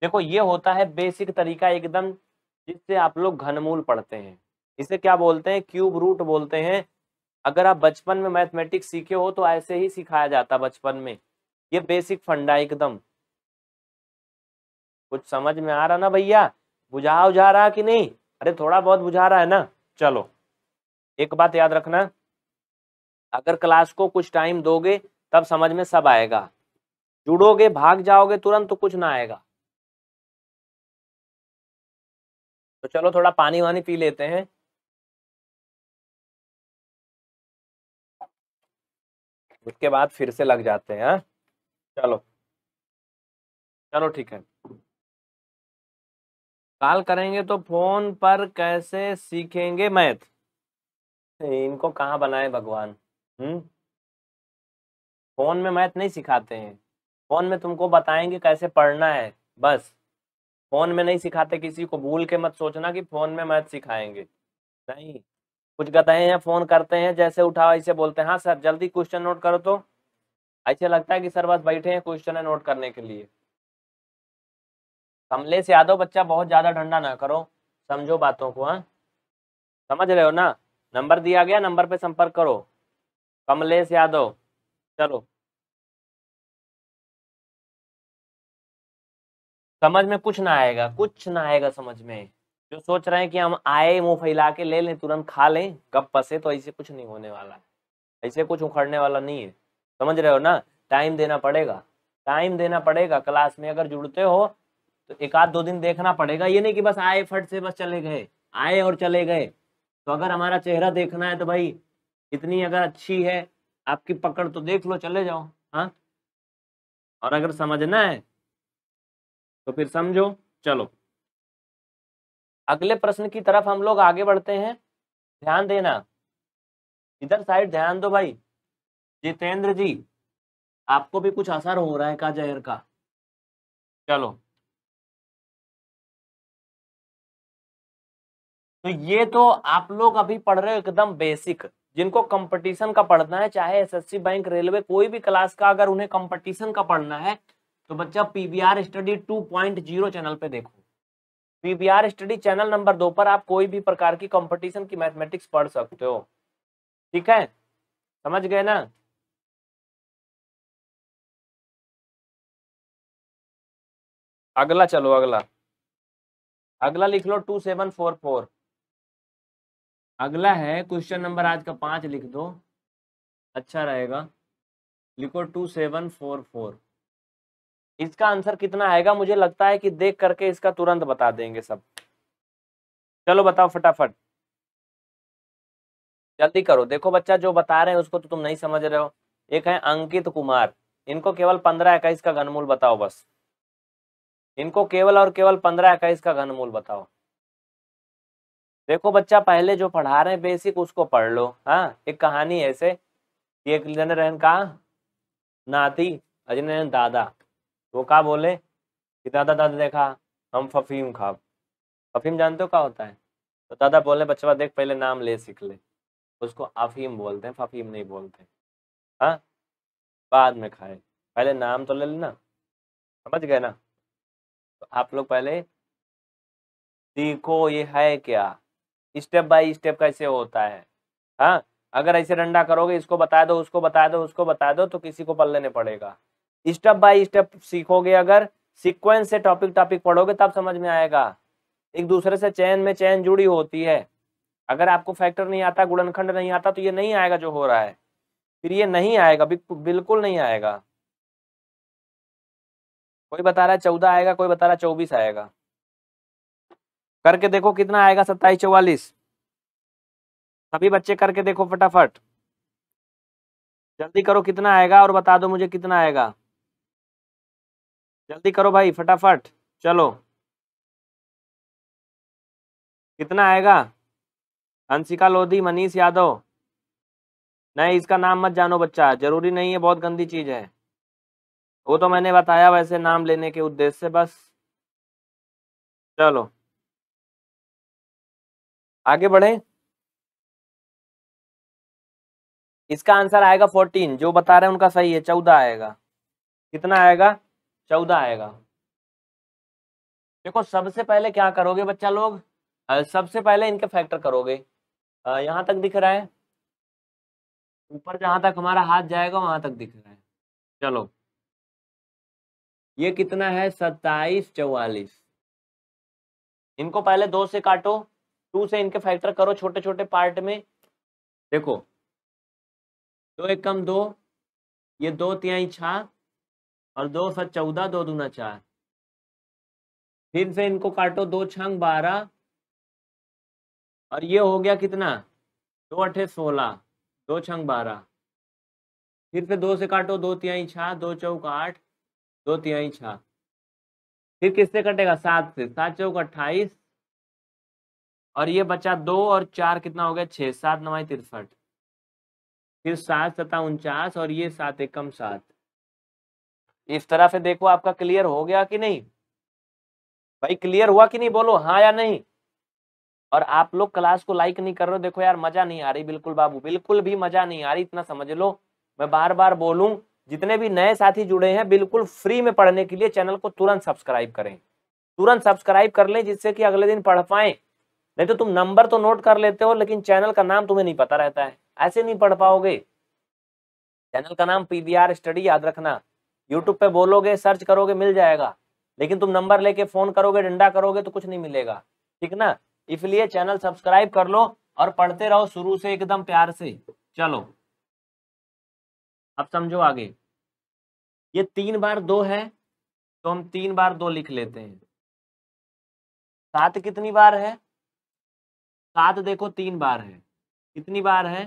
Speaker 1: देखो ये होता है बेसिक तरीका एकदम जिससे आप लोग घनमूल पढ़ते हैं इसे क्या बोलते हैं क्यूब रूट बोलते हैं अगर आप बचपन में मैथमेटिक्स सीखे हो तो ऐसे ही सिखाया जाता बचपन में ये बेसिक फंडा एकदम कुछ समझ में आ रहा ना भैया बुझा उझा रहा कि नहीं अरे थोड़ा बहुत बुझा रहा है ना चलो एक बात याद रखना अगर क्लास को कुछ टाइम दोगे तब समझ में सब आएगा जुड़ोगे भाग जाओगे तुरंत तो कुछ ना आएगा
Speaker 2: तो चलो थोड़ा पानी वानी पी लेते हैं उसके बाद फिर से लग जाते हैं हाँ। चलो चलो ठीक है
Speaker 1: कॉल करेंगे तो फोन पर कैसे सीखेंगे मैथ इनको कहाँ बनाए भगवान हम्म फोन में मैथ नहीं सिखाते हैं फोन में तुमको बताएंगे कैसे पढ़ना है बस फोन में नहीं सिखाते किसी को भूल के मत सोचना कि फोन में मैथ सिखाएंगे नहीं कुछ गदाएं हैं फोन करते हैं जैसे उठाओ ऐसे बोलते हैं हाँ सर जल्दी क्वेश्चन नोट करो तो ऐसे लगता है कि सर बस बैठे हैं क्वेश्चन है नोट करने के लिए कमलेश यादव बच्चा बहुत ज्यादा ढंडा ना करो समझो बातों को हाँ समझ रहे
Speaker 2: हो ना नंबर दिया गया नंबर पे संपर्क करो कमलेश यादव चलो समझ में
Speaker 1: कुछ ना आएगा कुछ ना आएगा समझ में जो सोच रहे हैं कि हम आए मुंह फैला के ले लें तुरंत खा लें कब पसे तो ऐसे कुछ नहीं होने वाला ऐसे कुछ उखड़ने वाला नहीं है समझ रहे हो ना टाइम देना पड़ेगा टाइम देना पड़ेगा क्लास में अगर जुड़ते हो तो एक आध दो दिन देखना पड़ेगा ये नहीं कि बस आए फट से बस चले गए आए और चले गए तो अगर हमारा चेहरा देखना है तो भाई इतनी अगर अच्छी है आपकी पकड़ तो देख लो चले जाओ हाँ और अगर समझना है तो फिर समझो चलो अगले प्रश्न की तरफ हम लोग आगे बढ़ते हैं ध्यान देना इधर साइड ध्यान दो भाई जितेंद्र जी
Speaker 2: आपको भी कुछ असर हो रहा है का जहर का चलो तो ये तो आप लोग
Speaker 1: अभी पढ़ रहे हो एकदम बेसिक जिनको कंपटीशन का पढ़ना है चाहे एसएससी बैंक रेलवे कोई भी क्लास का अगर उन्हें कंपटीशन का पढ़ना है तो बच्चा पीबीआर स्टडी 2.0 चैनल पे देखो पीबीआर स्टडी चैनल नंबर दो पर आप कोई भी प्रकार की कंपटीशन की मैथमेटिक्स
Speaker 2: पढ़ सकते हो ठीक है समझ गए ना अगला चलो अगला अगला लिख लो टू सेवन फोर फोर
Speaker 1: अगला है क्वेश्चन नंबर आज का पांच लिख दो अच्छा रहेगा लिखो टू सेवन फोर फोर इसका आंसर कितना आएगा मुझे लगता है कि देख करके इसका तुरंत बता देंगे सब चलो बताओ फटाफट जल्दी करो देखो बच्चा जो बता रहे हैं उसको तो तुम नहीं समझ रहे हो एक है अंकित कुमार इनको केवल पंद्रह इक्कीस का घनमूल बताओ बस इनको केवल और केवल पंद्रह इक्कीस का घनमूल बताओ देखो बच्चा पहले जो पढ़ा रहे हैं बेसिक उसको पढ़ लो हाँ एक कहानी ऐसे एक जन रहन का नाती अजन दादा वो क्या बोले कि दादा दादा देखा हम फफीम खाब फफीम जानते हो क्या होता है तो दादा बोले बच्चा देख पहले नाम ले सीख ले उसको अफीम बोलते हैं फफीम नहीं बोलते हाँ बाद में खाए पहले नाम तो ले लेना समझ गए ना तो आप लोग पहले सीखो ये है क्या स्टेप बाय स्टेप कैसे होता है हाँ अगर ऐसे डंडा करोगे इसको बता दो उसको बता दो उसको बता दो तो किसी को पल लेने पड़ेगा स्टेप बाय स्टेप सीखोगे अगर सीक्वेंस से टॉपिक टॉपिक पढ़ोगे तब समझ में आएगा एक दूसरे से चैन में चैन जुड़ी होती है अगर आपको फैक्टर नहीं आता गुणनखंड नहीं आता तो ये नहीं आएगा जो हो रहा है फिर ये नहीं आएगा बिल्कुल नहीं आएगा कोई बता रहा है चौदह आएगा कोई बता रहा है चौबीस आएगा करके देखो कितना आएगा सत्ताईस चौवालीस सभी बच्चे करके देखो फटाफट जल्दी करो कितना आएगा और बता
Speaker 2: दो मुझे कितना आएगा जल्दी करो भाई फटाफट चलो कितना आएगा अंशिका
Speaker 1: लोधी मनीष यादव नहीं इसका नाम मत जानो बच्चा जरूरी नहीं है बहुत गंदी
Speaker 2: चीज है वो तो मैंने बताया वैसे नाम लेने के उद्देश्य से बस चलो आगे बढ़े इसका आंसर आएगा फोर्टीन जो बता रहे हैं उनका सही है चौदह आएगा कितना आएगा चौदह आएगा
Speaker 1: देखो सबसे पहले क्या करोगे बच्चा लोग सबसे पहले इनके फैक्टर करोगे यहाँ तक दिख रहा है ऊपर जहां तक हमारा हाथ जाएगा वहां तक दिख रहा है चलो ये कितना है सत्ताईस चौवालीस इनको पहले दो से काटो टू से इनके फैक्टर करो छोटे छोटे
Speaker 2: पार्ट में देखो दो एक कम दो ये दो तिहाई छा और दो सौ चौदह दो दूना चार
Speaker 1: फिर से इनको काटो दो छंग बारह और ये हो गया कितना दो अठे सोलह दो छंग बारह फिर से दो से काटो दो तिहाई छा दो चौक आठ दो तिहाई छा फिर किससे कटेगा सात से सात चौक अट्ठाईस और ये बचा दो और चार कितना हो गया छः सात नवाई तिरसठ फिर सात सता उनचास और ये सात एकम सात इस तरह से देखो आपका क्लियर हो गया कि नहीं भाई क्लियर हुआ कि नहीं बोलो हाँ या नहीं और आप लोग क्लास को लाइक नहीं कर रहे देखो यार मजा नहीं आ रही बिल्कुल बाबू बिल्कुल भी मजा नहीं आ रही इतना समझ लो मैं बार बार बोलू जितने भी नए साथी जुड़े हैं बिल्कुल फ्री में पढ़ने के लिए चैनल को तुरंत सब्सक्राइब करें तुरंत सब्सक्राइब कर लें जिससे कि अगले दिन पढ़ पाए नहीं तो तुम नंबर तो नोट कर लेते हो लेकिन चैनल का नाम तुम्हें नहीं पता रहता है ऐसे नहीं पढ़ पाओगे चैनल का नाम पीवीआर स्टडी याद रखना यूट्यूब पे बोलोगे सर्च करोगे मिल जाएगा लेकिन तुम नंबर लेके फोन करोगे डंडा करोगे तो कुछ नहीं मिलेगा ठीक ना इसलिए चैनल सब्सक्राइब कर लो और पढ़ते रहो शुरू से एकदम प्यार से चलो अब समझो आगे ये तीन बार दो है तो हम तीन बार दो लिख लेते हैं सात कितनी बार है सात देखो तीन बार है कितनी बार है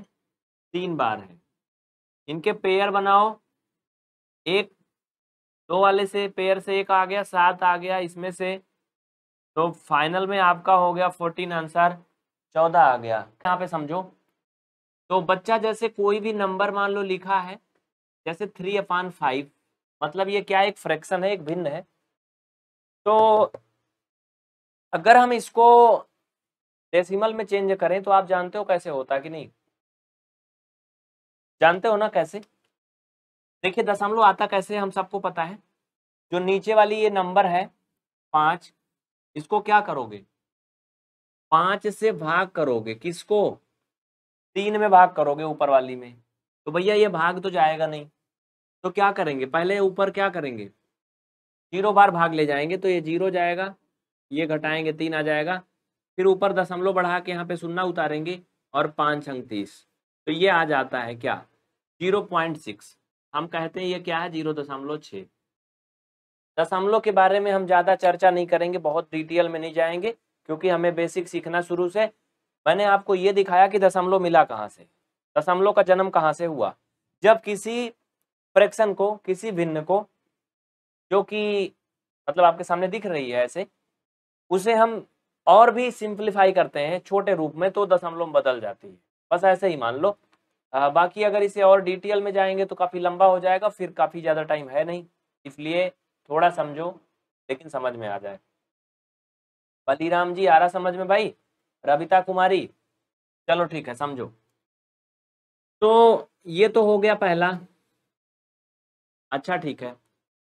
Speaker 1: तीन बार है इनके पेयर बनाओ एक दो वाले से पेयर से एक आ गया सात आ गया इसमें से तो फाइनल में आपका हो गया फोर्टीन आंसर चौदह आ गया यहाँ पे समझो तो बच्चा जैसे कोई भी नंबर मान लो लिखा है जैसे थ्री अपान फाइव मतलब ये क्या एक फ्रैक्शन है एक भिन्न है तो अगर हम इसको डेसिमल में चेंज करें तो आप जानते हो कैसे होता कि नहीं जानते हो ना कैसे देखिए दशमलव आता कैसे हम सबको पता है जो नीचे वाली ये नंबर है पांच इसको क्या करोगे पांच से भाग करोगे किसको तीन में भाग करोगे ऊपर वाली में तो भैया ये भाग तो जाएगा नहीं तो क्या करेंगे पहले ऊपर क्या करेंगे जीरो बार भाग ले जाएंगे तो ये जीरो जाएगा ये घटाएंगे तीन आ जाएगा फिर ऊपर दशमलव बढ़ा के यहाँ पे सुन्ना उतारेंगे और पांच अंक तीस तो ये आ जाता है क्या जीरो पॉइंट सिक्स हम कहते हैं ये क्या है जीरो दशमलव छः दशमलव के बारे में हम ज़्यादा चर्चा नहीं करेंगे बहुत डिटेल में नहीं जाएंगे क्योंकि हमें बेसिक सीखना शुरू से मैंने आपको ये दिखाया कि दशमलव मिला कहाँ से दशमलव का जन्म कहाँ से हुआ जब किसी प्रेक्षण को किसी भिन्न को जो कि मतलब आपके सामने दिख रही है ऐसे उसे हम और भी सिंप्लीफाई करते हैं छोटे रूप में तो दशमलव बदल जाती है बस ऐसे ही मान लो बाकी अगर इसे और डिटेल में जाएंगे तो काफ़ी लंबा हो जाएगा फिर काफ़ी ज़्यादा टाइम है नहीं इसलिए थोड़ा समझो लेकिन समझ में आ जाए बलीराम जी आ रहा समझ में भाई रविता कुमारी चलो ठीक है समझो तो ये तो हो गया पहला अच्छा ठीक है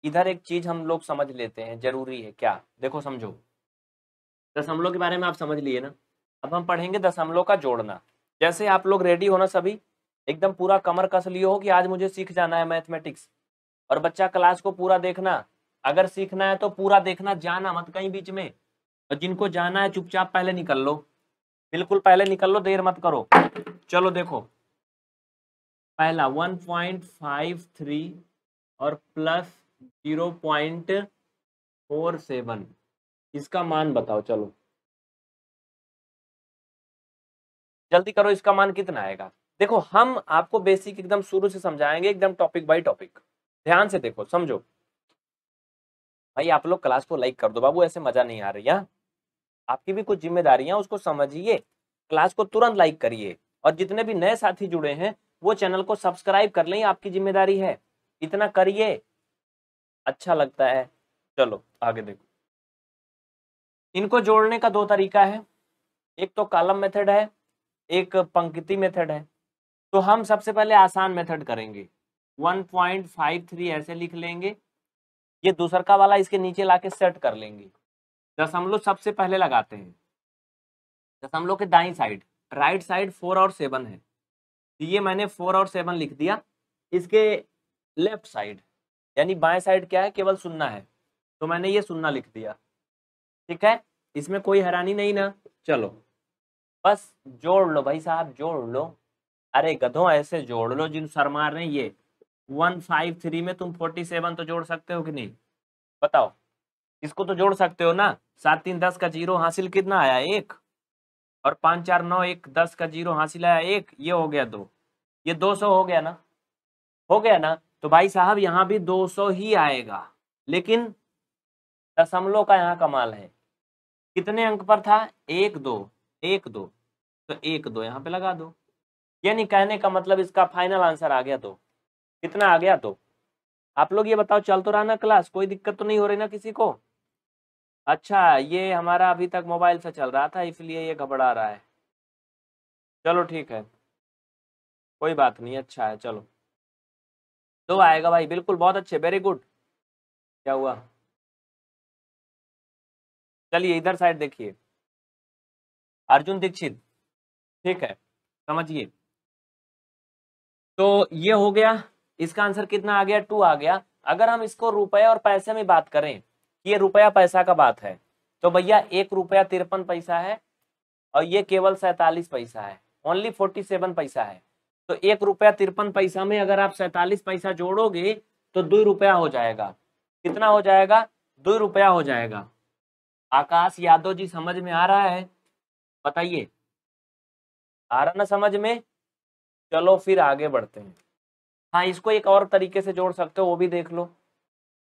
Speaker 1: इधर एक चीज हम लोग समझ लेते हैं जरूरी है क्या देखो समझो दशमलव के बारे में आप समझ लिए ना अब हम पढ़ेंगे दशमलव का जोड़ना जैसे आप लोग रेडी होना सभी एकदम पूरा कमर कस लियो हो कि आज मुझे सीख जाना है मैथमेटिक्स और बच्चा क्लास को पूरा देखना अगर सीखना है तो पूरा देखना जाना मत कहीं बीच में और जिनको जाना है चुपचाप पहले निकल लो बिल्कुल पहले निकल लो देर मत करो चलो देखो पहला 1.53
Speaker 2: और प्लस 0.47 इसका मान बताओ चलो जल्दी करो
Speaker 1: इसका मान कितना आएगा देखो हम आपको बेसिक एकदम शुरू से समझाएंगे एकदम टॉपिक बाय टॉपिक ध्यान से देखो समझो भाई आप लोग क्लास को लाइक कर दो बाबू ऐसे मजा नहीं आ रही है हाँ? आपकी भी कुछ जिम्मेदारियां उसको समझिए क्लास को तुरंत लाइक करिए और जितने भी नए साथी जुड़े हैं वो चैनल को सब्सक्राइब कर लें आपकी जिम्मेदारी है इतना करिए अच्छा लगता है चलो आगे देखो इनको जोड़ने का दो तरीका है एक तो कालम मेथड है एक पंक्ति मेथड है तो हम सबसे पहले आसान मेथड करेंगे 1.53 ऐसे लिख लेंगे ये दूसर का वाला इसके नीचे लाके सेट कर लेंगे दशमलव सबसे पहले लगाते हैं दशमलव के दाई साइड राइट साइड फोर और सेवन है तो ये मैंने फोर और सेवन लिख दिया इसके लेफ्ट साइड यानी बाएं साइड क्या है केवल सुनना है तो मैंने ये सुनना लिख दिया ठीक है इसमें कोई हैरानी नहीं ना चलो बस जोड़ लो भाई साहब जोड़ लो अरे गधों ऐसे जोड़ लो जिन सर मार रहे हैं ये वन फाइव थ्री में तुम फोर्टी सेवन तो जोड़ सकते हो कि नहीं बताओ इसको तो जोड़ सकते हो ना सात तीन दस का जीरो हासिल कितना आया एक और पाँच चार नौ एक दस का जीरो हासिल आया एक ये हो गया दो ये दो सौ हो गया ना हो गया ना तो भाई साहब यहाँ भी दो सौ ही आएगा लेकिन दशमलव का यहाँ कमाल है कितने अंक पर था एक दो एक दो तो एक दो यहाँ पे लगा दो यानी कहने का मतलब इसका फाइनल आंसर आ गया तो कितना आ गया तो आप लोग ये बताओ चल तो रहा ना क्लास कोई दिक्कत तो नहीं हो रही ना किसी को अच्छा ये हमारा अभी तक मोबाइल से चल रहा था इसलिए ये घबरा रहा है चलो
Speaker 2: ठीक है कोई बात नहीं अच्छा है चलो दो आएगा भाई बिल्कुल बहुत अच्छे वेरी गुड क्या हुआ चलिए इधर साइड देखिए अर्जुन दीक्षित ठीक है
Speaker 1: समझिए तो ये हो गया इसका आंसर कितना आ गया टू आ गया अगर हम इसको रुपया और पैसे में बात करें ये रुपया पैसा का बात है तो भैया एक रुपया तिरपन पैसा है और ये केवल सैतालीस पैसा है ओनली फोर्टी सेवन पैसा है तो एक रुपया तिरपन पैसा में अगर आप सैतालीस पैसा जोड़ोगे तो दो रुपया हो जाएगा कितना हो जाएगा दो रुपया हो जाएगा आकाश यादव जी समझ में आ रहा है बताइए आ रहा ना समझ में चलो फिर आगे बढ़ते हैं हाँ इसको एक और तरीके से जोड़ सकते हो वो भी देख लो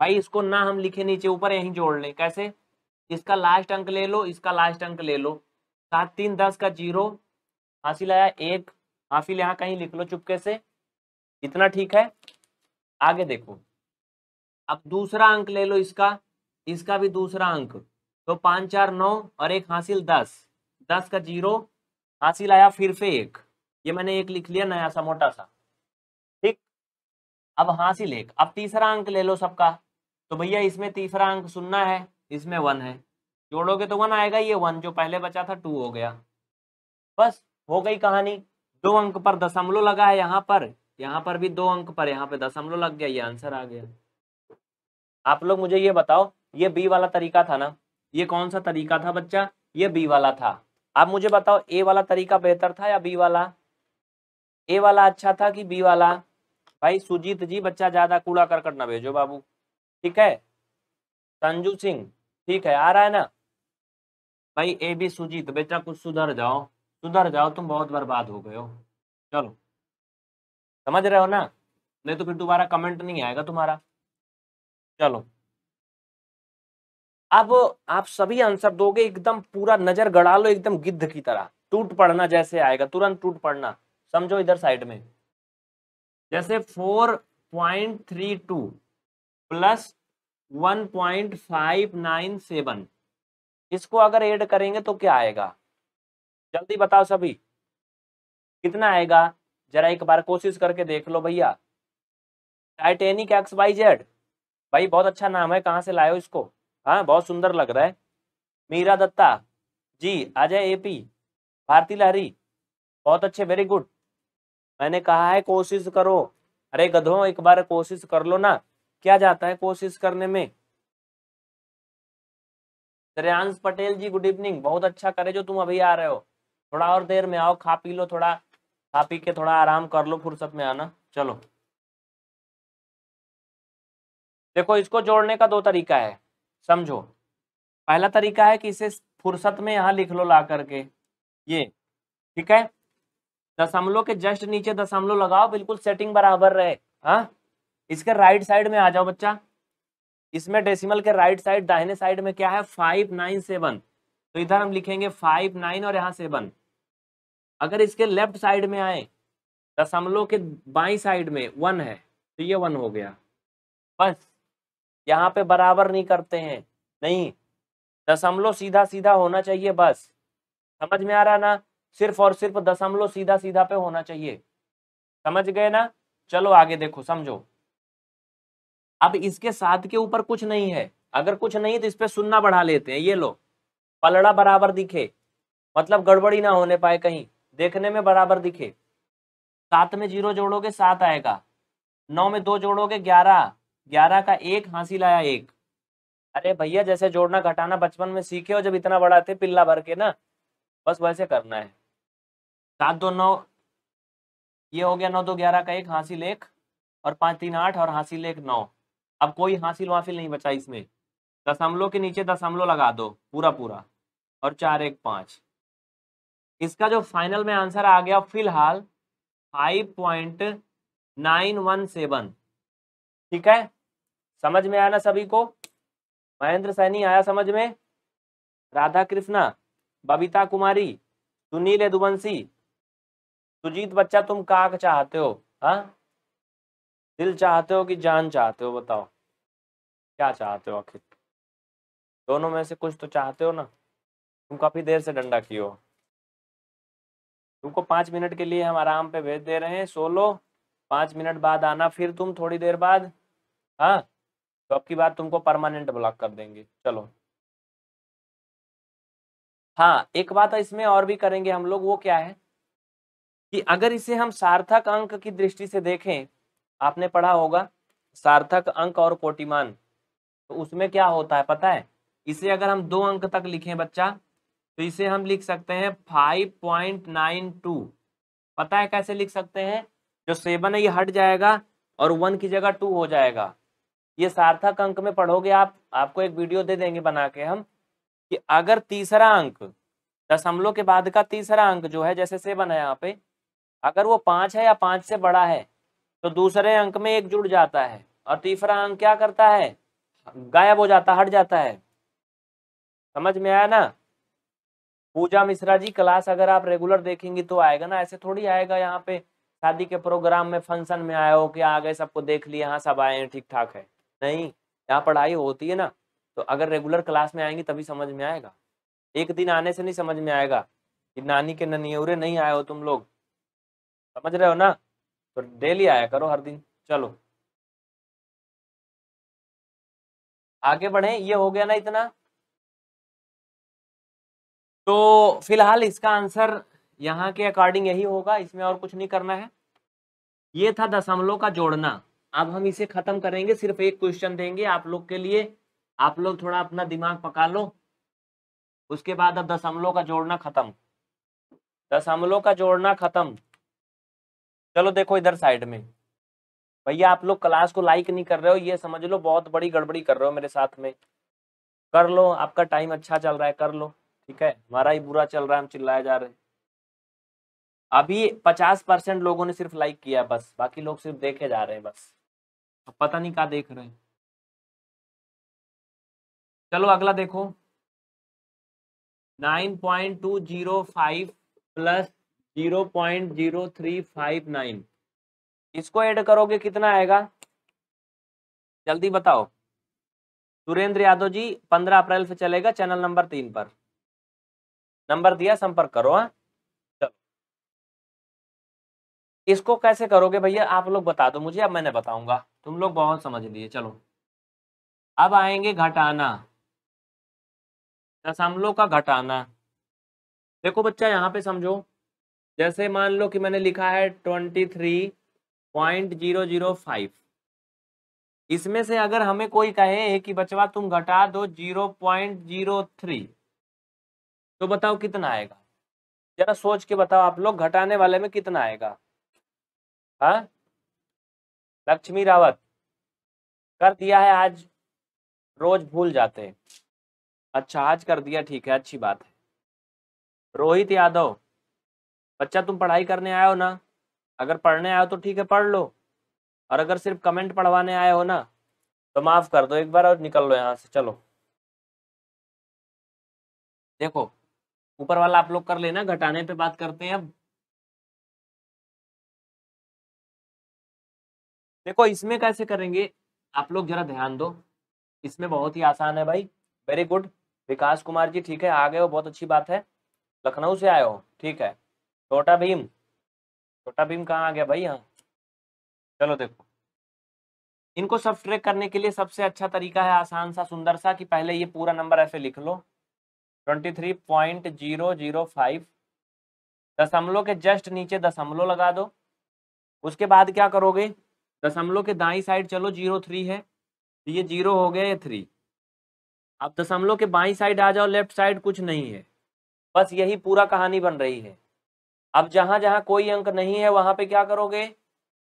Speaker 1: भाई इसको ना हम लिखे नीचे ऊपर यहीं जोड़ लें कैसे इसका लास्ट अंक ले लो इसका लास्ट अंक ले लो सात तीन दस का जीरो हासिल आया एक हासिल यहाँ कहीं लिख लो चुपके से इतना ठीक है आगे देखो अब दूसरा अंक ले लो इसका इसका भी दूसरा अंक तो पाँच चार नौ और एक हासिल दस दस का जीरो हासिल आया फिर से एक ये मैंने एक लिख लिया नया सा मोटा सा ठीक अब सी लेख अब तीसरा अंक ले लो सबका तो भैया इसमें तीसरा अंक सुनना है इसमें वन है जोड़ोगे तो वन आएगा ये वन जो पहले बचा था टू हो गया बस हो गई कहानी दो अंक पर दशमलव लगा है यहाँ पर यहाँ पर भी दो अंक पर यहाँ पे दशमलव लग गया ये आंसर आ गया आप लोग मुझे ये बताओ ये बी वाला तरीका था ना ये कौन सा तरीका था बच्चा ये बी वाला था आप मुझे बताओ ए वाला तरीका बेहतर था या बी वाला ए वाला अच्छा था कि बी वाला भाई सुजीत जी बच्चा ज्यादा कूड़ा करकट ना भेजो बाबू ठीक है संजू सिंह ठीक है आ रहा है ना भाई ए बी सुजीत बेटा कुछ सुधर जाओ सुधर जाओ तुम बहुत बर्बाद हो गए हो चलो समझ रहे हो ना नहीं तो फिर दोबारा कमेंट नहीं आएगा तुम्हारा चलो अब आप सभी आंसर दोगे एकदम पूरा नजर गड़ा लो एकदम गिद्ध की तरह टूट पड़ना जैसे आएगा तुरंत टूट पड़ना समझो इधर साइड में जैसे four point three two plus one point five nine seven इसको अगर ऐड करेंगे तो क्या आएगा जल्दी बताओ सभी कितना आएगा जरा एक बार कोशिश करके देख लो भैया टाइटेनिक एक्स वाई जेड भाई बहुत अच्छा नाम है कहाँ से लाए हो इसको हाँ बहुत सुंदर लग रहा है मीरा दत्ता जी अजय एपी भारती लहरी बहुत अच्छे वेरी गुड मैंने कहा है कोशिश करो अरे गधो एक बार कोशिश कर लो ना क्या जाता है कोशिश करने में श्रेयांश पटेल जी गुड इवनिंग बहुत अच्छा करे जो तुम अभी आ रहे हो थोड़ा और देर में आओ खा पी लो थोड़ा खा पी के थोड़ा आराम कर लो फुर्सत में आना चलो देखो इसको जोड़ने का दो तरीका है समझो पहला तरीका है कि इसे फुर्सत में यहां लिख लो ला करके ये ठीक है दशमलव के जस्ट नीचे दशमलव लगाओ बिल्कुल सेटिंग बराबर रहे हाँ इसके राइट साइड में आ जाओ बच्चा इसमें डेसिमल के राइट साइड दाहिने साइड में क्या है फाइव नाइन सेवन तो इधर हम लिखेंगे फाइव नाइन और यहाँ सेवन अगर इसके लेफ्ट साइड में आए दशमलव के बाई साइड में वन है तो ये वन हो गया बस यहाँ पे बराबर नहीं करते हैं नहीं दशमलव सीधा सीधा होना चाहिए बस समझ में आ रहा ना सिर्फ और सिर्फ दशमलव सीधा सीधा पे होना चाहिए समझ गए ना चलो आगे देखो समझो अब इसके साथ के ऊपर कुछ नहीं है अगर कुछ नहीं तो इस पर सुनना बढ़ा लेते हैं ये लो पलड़ा बराबर दिखे मतलब गड़बड़ी ना होने पाए कहीं देखने में बराबर दिखे सात में जीरो जोड़ोगे सात आएगा नौ में दो जोड़ोगे ग्यारह ग्यारह का एक हासिल आया एक अरे भैया जैसे जोड़ना घटाना बचपन में सीखे हो जब इतना बड़ा थे पिल्ला भर के ना बस वैसे करना है सात दो नौ ये हो गया नौ दो ग्यारह का एक हासिल एक और पाँच तीन आठ और हासिल एक नौ अब कोई हासिल वासिल नहीं बचा इसमें दशमलव के नीचे दशमलव लगा दो पूरा पूरा और चार एक पाँच इसका जो फाइनल में आंसर आ गया फिलहाल five point nine one seven ठीक है समझ में आया ना सभी को महेंद्र सैनी आया समझ में राधा कृष्णा बबीता कुमारी सुनील यदुवंशी सुजीत बच्चा तुम काक चाहते हो हाँ दिल चाहते हो कि जान चाहते हो बताओ क्या चाहते हो आखिर दोनों में से कुछ तो चाहते हो ना तुम काफी देर से डंडा किए हो तुमको पांच मिनट के लिए हम आराम पे भेज दे रहे हैं सोलो पांच मिनट बाद आना फिर तुम थोड़ी देर बाद हाँ तो अब की बात तुमको परमानेंट ब्लॉक कर देंगे चलो हाँ एक बात इसमें और भी करेंगे हम लोग वो क्या है कि अगर इसे हम सार्थक अंक की दृष्टि से देखें आपने पढ़ा होगा सार्थक अंक और कोटिमान तो उसमें क्या होता है पता है इसे अगर हम दो अंक तक लिखें बच्चा तो इसे हम लिख सकते हैं फाइव पॉइंट नाइन टू पता है कैसे लिख सकते हैं जो सेवन है ये हट जाएगा और वन की जगह टू हो जाएगा ये सार्थक अंक में पढ़ोगे आप आपको एक वीडियो दे देंगे बना के हम कि अगर तीसरा अंक दशमलव के बाद का तीसरा अंक जो है जैसे सेवन है यहाँ पे अगर वो पांच है या पांच से बड़ा है तो दूसरे अंक में एक जुड़ जाता है और तीसरा अंक क्या करता है गायब हो जाता हट जाता है समझ में आया ना पूजा मिश्रा जी क्लास अगर आप रेगुलर देखेंगी तो आएगा ना ऐसे थोड़ी आएगा यहाँ पे शादी के प्रोग्राम में फंक्शन में आए हो कि आ गए सबको देख लिए हाँ सब आए हैं ठीक ठाक है नहीं यहाँ पढ़ाई होती है ना तो अगर रेगुलर क्लास में आएंगी तभी समझ में आएगा एक दिन आने से नहीं समझ में आएगा कि नानी के ननियोरे नहीं आए हो तुम लोग
Speaker 2: समझ रहे हो ना तो डेली आया करो हर दिन चलो आगे बढ़े ये हो गया ना इतना तो फिलहाल इसका आंसर यहाँ के अकॉर्डिंग यही होगा
Speaker 1: इसमें और कुछ नहीं करना है ये था दशमलव का जोड़ना अब हम इसे खत्म करेंगे सिर्फ एक क्वेश्चन देंगे आप लोग के लिए आप लोग थोड़ा अपना दिमाग पका लो उसके बाद अब दशमलव का जोड़ना खत्म दशमलव का जोड़ना खत्म चलो देखो इधर साइड में भैया आप लोग क्लास को लाइक नहीं कर रहे हो ये समझ लो बहुत बड़ी गड़बड़ी कर रहे हो मेरे साथ में कर लो आपका टाइम अच्छा चल रहा है कर लो ठीक है हमारा ही बुरा चल रहा है हम चिल्लाए जा रहे हैं अभी पचास परसेंट लोगों ने सिर्फ लाइक किया बस बाकी लोग सिर्फ देखे जा रहे हैं बस अब पता नहीं क्या
Speaker 2: देख रहे हैं चलो अगला देखो nine point two zero five plus zero point
Speaker 1: zero three five nine इसको ऐड करोगे कितना आएगा जल्दी बताओ सुरेंद्र यादव जी पंद्रह अप्रैल से चलेगा चैनल नंबर तीन पर नंबर दिया संपर्क करो हाँ इसको कैसे करोगे भैया आप लोग बता दो मुझे अब मैंने बताऊंगा तुम लोग बहुत समझ लिए चलो अब आएंगे घटाना दशमलव का घटाना देखो बच्चा यहाँ पे समझो जैसे मान लो कि मैंने लिखा है twenty three point zero zero five इसमें से अगर हमें कोई कहे कि बचवा तुम घटा दो जीरो पॉइंट जीरो थ्री तो बताओ कितना आएगा जरा सोच के बताओ आप लोग घटाने वाले में कितना आएगा हा लक्ष्मी रावत कर दिया है आज रोज भूल जाते अच्छा आज कर दिया ठीक है अच्छी बात है रोहित यादव बच्चा तुम पढ़ाई करने आए हो ना अगर पढ़ने आए हो तो ठीक है पढ़ लो और अगर सिर्फ कमेंट पढ़वाने आए हो ना तो माफ़ कर दो एक बार और निकल लो यहाँ से चलो
Speaker 2: देखो ऊपर वाला आप लोग कर लेना घटाने पे बात करते हैं अब देखो इसमें कैसे करेंगे
Speaker 1: आप लोग जरा ध्यान दो इसमें बहुत ही आसान है भाई वेरी गुड विकास कुमार जी ठीक है आ गए हो बहुत अच्छी बात है लखनऊ से आए हो ठीक है छोटा भीम छोटा भीम कहाँ आ गया भाई यहाँ चलो देखो इनको सब ट्रेक करने के लिए सबसे अच्छा तरीका है आसान सा सुंदर सा कि पहले ये पूरा नंबर ऐसे लिख लो twenty three point zero zero five दशमलव के जस्ट नीचे दशमलव लगा दो उसके बाद क्या करोगे दशमलव के दाई साइड चलो जीरो थ्री है तो ये जीरो हो गया ये थ्री अब दशमलव के बाई साइड आ जाओ लेफ्ट साइड कुछ नहीं है बस यही पूरा कहानी बन रही है अब जहां जहां कोई अंक नहीं है वहां पे क्या करोगे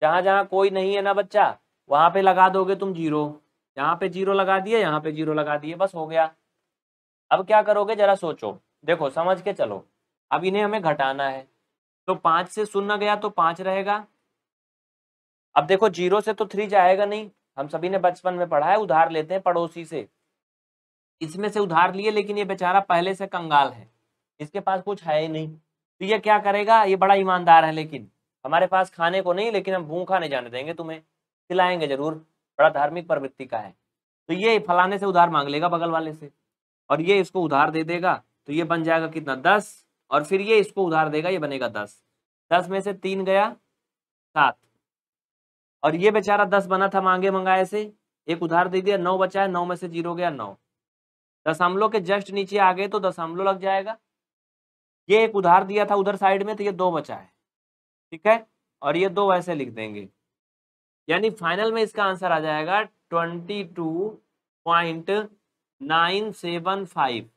Speaker 1: जहां जहां कोई नहीं है ना बच्चा वहां पे लगा दोगे तुम जीरो यहाँ पे जीरो लगा दिए यहाँ पे जीरो लगा दिए बस हो गया अब क्या करोगे जरा सोचो देखो समझ के चलो अब इन्हें हमें घटाना है तो पांच से शून्य गया तो पांच रहेगा अब देखो जीरो से तो थ्री जाएगा नहीं हम सभी ने बचपन में पढ़ा है उधार लेते हैं पड़ोसी से इसमें से उधार लिए लेकिन ये बेचारा पहले से कंगाल है इसके पास कुछ है ही नहीं तो ये क्या करेगा ये बड़ा ईमानदार है लेकिन हमारे पास खाने को नहीं लेकिन हम भूखा नहीं जाने देंगे तुम्हें खिलाएंगे जरूर बड़ा धार्मिक प्रवृत्ति का है तो ये फलाने से उधार मांग लेगा बगल वाले से और ये इसको उधार दे देगा तो ये बन जाएगा कितना दस और फिर ये इसको उधार देगा ये बनेगा दस दस में से तीन गया सात और ये बेचारा दस बना था मांगे मंगाए से एक उधार दे दिया नौ बचा है नौ में से जीरो गया नौ दशमलव के जस्ट नीचे आ गए तो दशमलव लग जाएगा ये एक उधार दिया था उधर साइड में तो ये दो बचा है ठीक है और ये दो ऐसे लिख देंगे यानी फाइनल में इसका आंसर आ जाएगा twenty two point nine seven five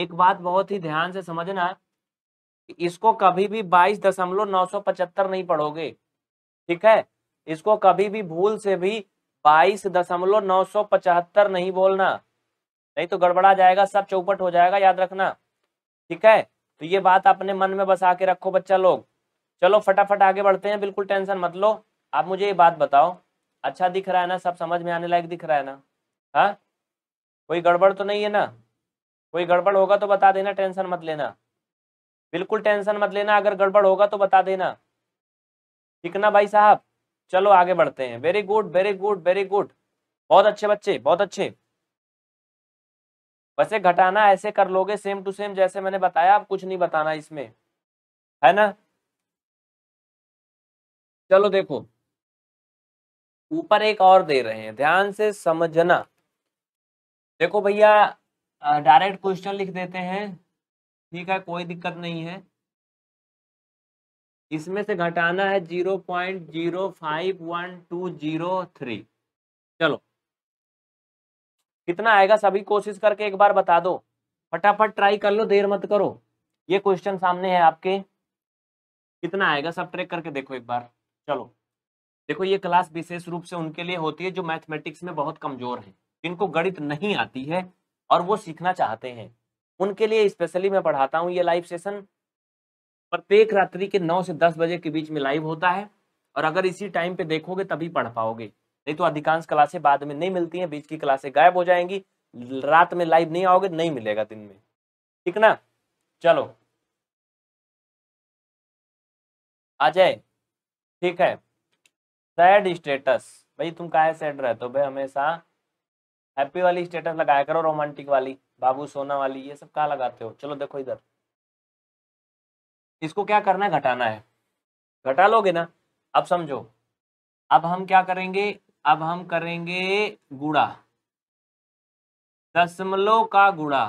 Speaker 1: एक बात बहुत ही ध्यान से समझना इसको कभी भी बाईस दशमलव नौ सौ पचहत्तर नहीं पढ़ोगे ठीक है इसको कभी भी भूल से भी बाईस दशमलव नौ सौ पचहत्तर नहीं बोलना नहीं तो गड़बड़ा जाएगा सब चौपट हो जाएगा याद रखना ठीक है तो ये बात अपने मन में बसा के रखो बच्चा लोग चलो फटाफट आगे बढ़ते हैं बिल्कुल टेंशन मत लो आप मुझे ये बात बताओ अच्छा दिख रहा है ना सब समझ में आने लायक दिख रहा है ना हाँ कोई गड़बड़ तो नहीं है ना कोई गड़बड़ होगा तो बता देना टेंशन मत लेना बिल्कुल टेंशन मत लेना अगर गड़बड़ होगा तो बता देना ठीक ना भाई साहब चलो आगे बढ़ते हैं very good very good very good बहुत अच्छे बच्चे बहुत अच्छे वैसे घटाना ऐसे कर लोगे सेम टू सेम जैसे मैंने बताया आप कुछ नहीं बताना इसमें
Speaker 2: है ना चलो देखो
Speaker 1: ऊपर एक और दे रहे हैं ध्यान से समझना देखो भैया डायरेक्ट क्वेश्चन लिख देते हैं ठीक है कोई दिक्कत नहीं है इसमें से घटाना है zero point zero five one two zero three चलो कितना आएगा सभी कोशिश करके एक बार बता दो फटाफट ट्राई कर लो देर मत करो ये क्वेश्चन सामने है आपके कितना आएगा सब ट्रेक करके देखो एक बार चलो देखो ये क्लास विशेष रूप से उनके लिए होती है जो मैथमेटिक्स में बहुत कमजोर है जिनको गणित नहीं आती है और वो सीखना चाहते हैं उनके लिए स्पेशली मैं पढ़ाता हूँ ये लाइव सेशन प्रत्येक रात्रि के नौ से दस बजे के बीच में लाइव होता है और अगर इसी टाइम पे देखोगे तभी पढ़ पाओगे नहीं तो अधिकांश क्लासें बाद में नहीं मिलती हैं बीच की क्लासें गायब हो जाएंगी रात में लाइव नहीं आओगे नहीं मिलेगा दिन में
Speaker 2: ठीक ना चलो आ जाए ठीक है सैड स्टेटस भाई तुम काहे सैड रहते
Speaker 1: हो भाई हमेशा हैप्पी वाली स्टेटस लगाया करो रोमांटिक वाली बाबू सोना वाली ये सब कहा लगाते हो चलो देखो इधर इसको क्या करना है घटाना है घटा लोगे ना अब समझो अब हम क्या करेंगे अब हम करेंगे गुड़ा दशमलव का गुड़ा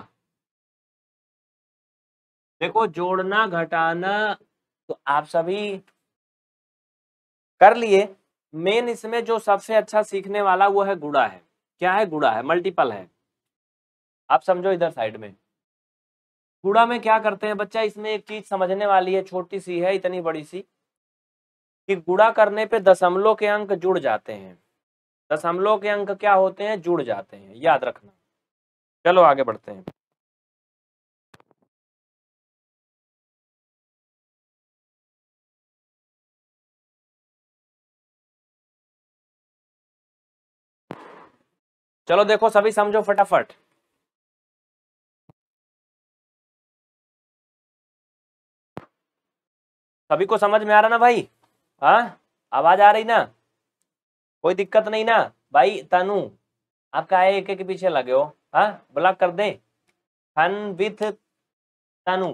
Speaker 1: देखो जोड़ना घटाना तो आप सभी कर लिए मेन इसमें जो सबसे अच्छा सीखने वाला वो है गुड़ा है क्या है गुड़ा है मल्टीपल है आप समझो इधर साइड में गुड़ा में क्या करते हैं बच्चा इसमें एक चीज समझने वाली है छोटी सी है इतनी बड़ी सी कि गुड़ा करने पे दशमलव के अंक जुड़ जाते हैं दशमलव
Speaker 2: के अंक क्या होते हैं जुड़ जाते हैं याद रखना चलो आगे बढ़ते हैं चलो देखो सभी समझो फटाफट सभी को समझ में आ रहा ना भाई हाँ आवाज आ रही ना कोई दिक्कत नहीं ना भाई
Speaker 1: तनु आप का एक के पीछे लगे हो हाँ ब्लॉक कर दे फन
Speaker 2: विथ तनु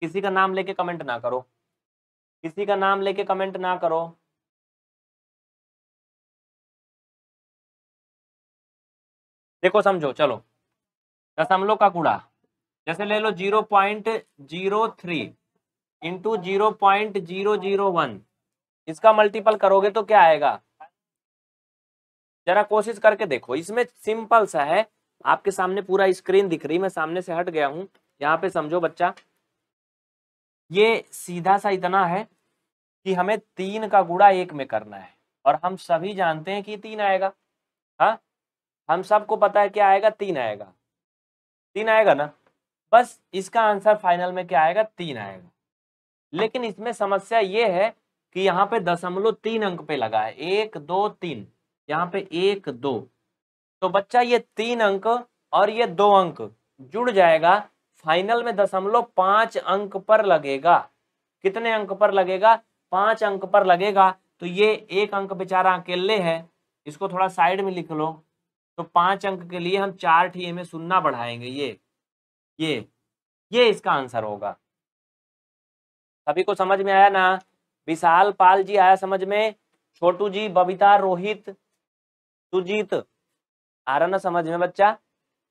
Speaker 2: किसी का नाम लेके कमेंट ना करो किसी का नाम लेके कमेंट ना करो देखो समझो चलो दशमलव का कूड़ा
Speaker 1: जैसे ले लो zero point zero three into zero point zero zero one इसका मल्टीपल करोगे तो क्या आएगा जरा कोशिश करके देखो इसमें सिंपल सा है आपके सामने पूरा स्क्रीन दिख रही मैं सामने से हट गया हूँ यहाँ पे समझो बच्चा ये सीधा सा इतना है कि हमें तीन का गुड़ा एक में करना है और हम सभी जानते हैं कि तीन आएगा हा हम सबको पता है क्या आएगा तीन आएगा तीन आएगा ना बस इसका आंसर फाइनल में क्या आएगा तीन आएगा लेकिन इसमें समस्या ये है कि यहाँ पे दशमलव तीन अंक पे लगा है एक दो तीन यहाँ पे एक दो तो बच्चा ये तीन अंक और ये दो अंक जुड़ जाएगा फाइनल में दशमलव पांच अंक पर लगेगा कितने अंक पर लगेगा पांच अंक पर लगेगा तो ये एक अंक बेचारा अकेले है इसको थोड़ा साइड में लिख लो तो पांच अंक के लिए हम चार ठी में सुनना बढ़ाएंगे ये ये ये इसका आंसर होगा सभी को समझ में आया ना विशाल पाल जी आया समझ में छोटू जी बबीता रोहित सुजीत आ रहा ना समझ में बच्चा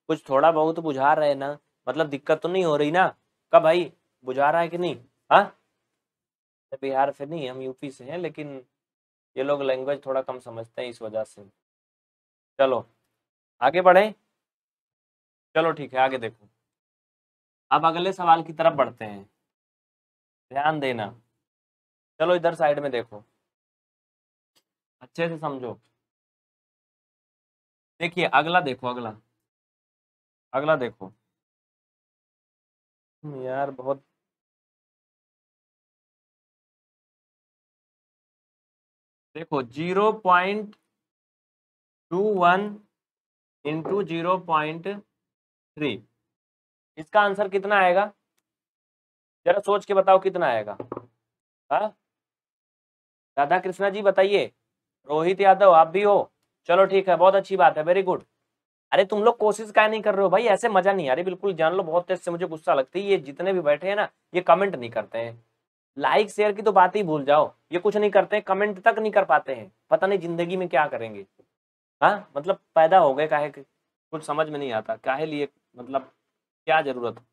Speaker 1: कुछ थोड़ा बहुत बुझा रहे ना मतलब दिक्कत तो नहीं हो रही ना कब भाई बुझा रहा है कि नहीं हाँ बिहार से नहीं हम यूपी से हैं लेकिन ये लोग लैंग्वेज थोड़ा कम समझते हैं इस वजह से
Speaker 2: चलो आगे बढ़े चलो ठीक है आगे देखो अब अगले सवाल की तरफ बढ़ते हैं ध्यान देना चलो इधर साइड में देखो अच्छे से समझो देखिए अगला देखो अगला अगला देखो हम्म, यार बहुत देखो zero point two one into zero point three इसका
Speaker 1: आंसर कितना आएगा जरा सोच के बताओ कितना आएगा हाँ? राधा कृष्णा जी बताइए रोहित यादव आप भी हो चलो ठीक है बहुत अच्छी बात है वेरी गुड अरे तुम लोग कोशिश क्या नहीं कर रहे हो भाई ऐसे मजा नहीं आ रही बिल्कुल जान लो बहुत तेज से मुझे गुस्सा लगती है ये जितने भी बैठे हैं ना ये कमेंट नहीं करते हैं लाइक शेयर की तो बात ही भूल जाओ ये कुछ नहीं करते हैं कमेंट तक नहीं कर पाते हैं पता नहीं जिंदगी में क्या करेंगे हाँ मतलब पैदा हो गए काहे कुछ समझ में नहीं आता काहे लिए मतलब क्या जरूरत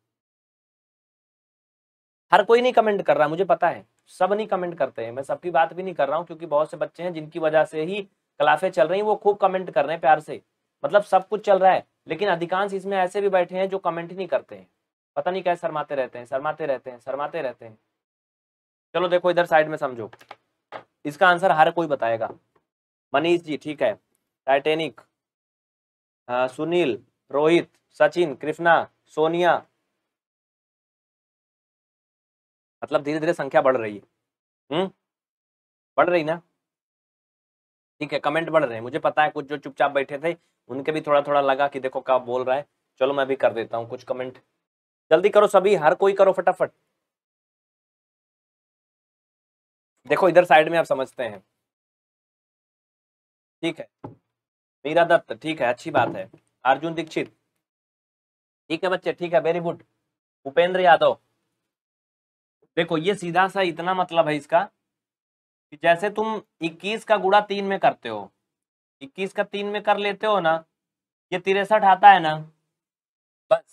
Speaker 1: हर कोई नहीं कमेंट कर रहा मुझे पता है सब नहीं कमेंट करते हैं मैं सबकी बात भी नहीं कर रहा हूँ क्योंकि बहुत से बच्चे हैं जिनकी वजह से ही क्लासे चल रही वो खूब कमेंट कर रहे हैं प्यार से मतलब सब कुछ चल रहा है लेकिन अधिकांश इसमें ऐसे भी बैठे हैं जो कमेंट नहीं करते हैं पता नहीं क्या शर्माते रहते हैं शर्माते रहते हैं शर्माते रहते हैं चलो देखो इधर साइड में समझो इसका आंसर हर कोई बताएगा मनीष जी ठीक है टाइटेनिक
Speaker 2: सुनील रोहित सचिन कृष्णा सोनिया मतलब धीरे धीरे संख्या बढ़ रही है हम्म बढ़ रही ना ठीक है कमेंट बढ़ रहे हैं मुझे पता है कुछ जो चुपचाप
Speaker 1: बैठे थे उनके भी थोड़ा थोड़ा लगा कि देखो क्या बोल रहा है चलो मैं भी कर देता हूँ कुछ कमेंट
Speaker 2: जल्दी करो सभी हर कोई करो फटाफट देखो इधर साइड में आप समझते हैं ठीक है मीरा
Speaker 1: दत्त ठीक है अच्छी बात है अर्जुन दीक्षित ठीक है बच्चे ठीक है वेरी गुड उपेंद्र यादव देखो ये सीधा सा इतना मतलब है इसका जैसे तुम 21 का गुड़ा तीन में करते हो 21 का तीन में कर लेते हो ना ये तिरसठ आता है ना बस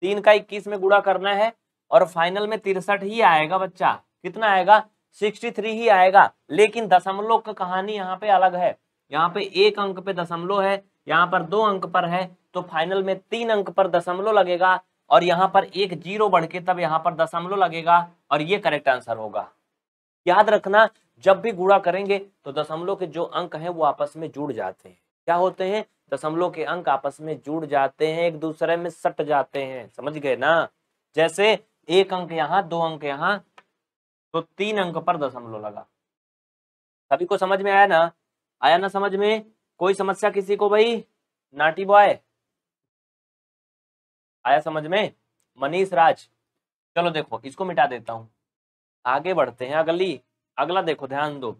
Speaker 1: तीन का 21 में गुड़ा करना है और फाइनल में तिरसठ ही आएगा बच्चा कितना आएगा 63 ही आएगा लेकिन दशमलव का कहानी यहाँ पे अलग है यहाँ पे एक अंक पे दशमलव है यहाँ पर दो अंक पर है तो फाइनल में तीन अंक पर दशमलव लगेगा और यहाँ पर एक जीरो बढ़ के तब यहाँ पर दशमलव लगेगा और ये करेक्ट आंसर होगा याद रखना जब भी गुणा करेंगे तो दशमलव के जो अंक हैं वो आपस में जुड़ जाते हैं क्या होते हैं दशमलव के अंक आपस में जुड़ जाते हैं एक दूसरे में सट जाते हैं समझ गए ना जैसे एक अंक यहाँ दो अंक यहाँ तो तीन अंक पर दशमलव लगा सभी को समझ में आया ना आया ना समझ में कोई समस्या किसी को भाई नाटी बॉय आया समझ में मनीष राज चलो देखो इसको मिटा देता हूं आगे बढ़ते हैं अगली अगला देखो ध्यान दो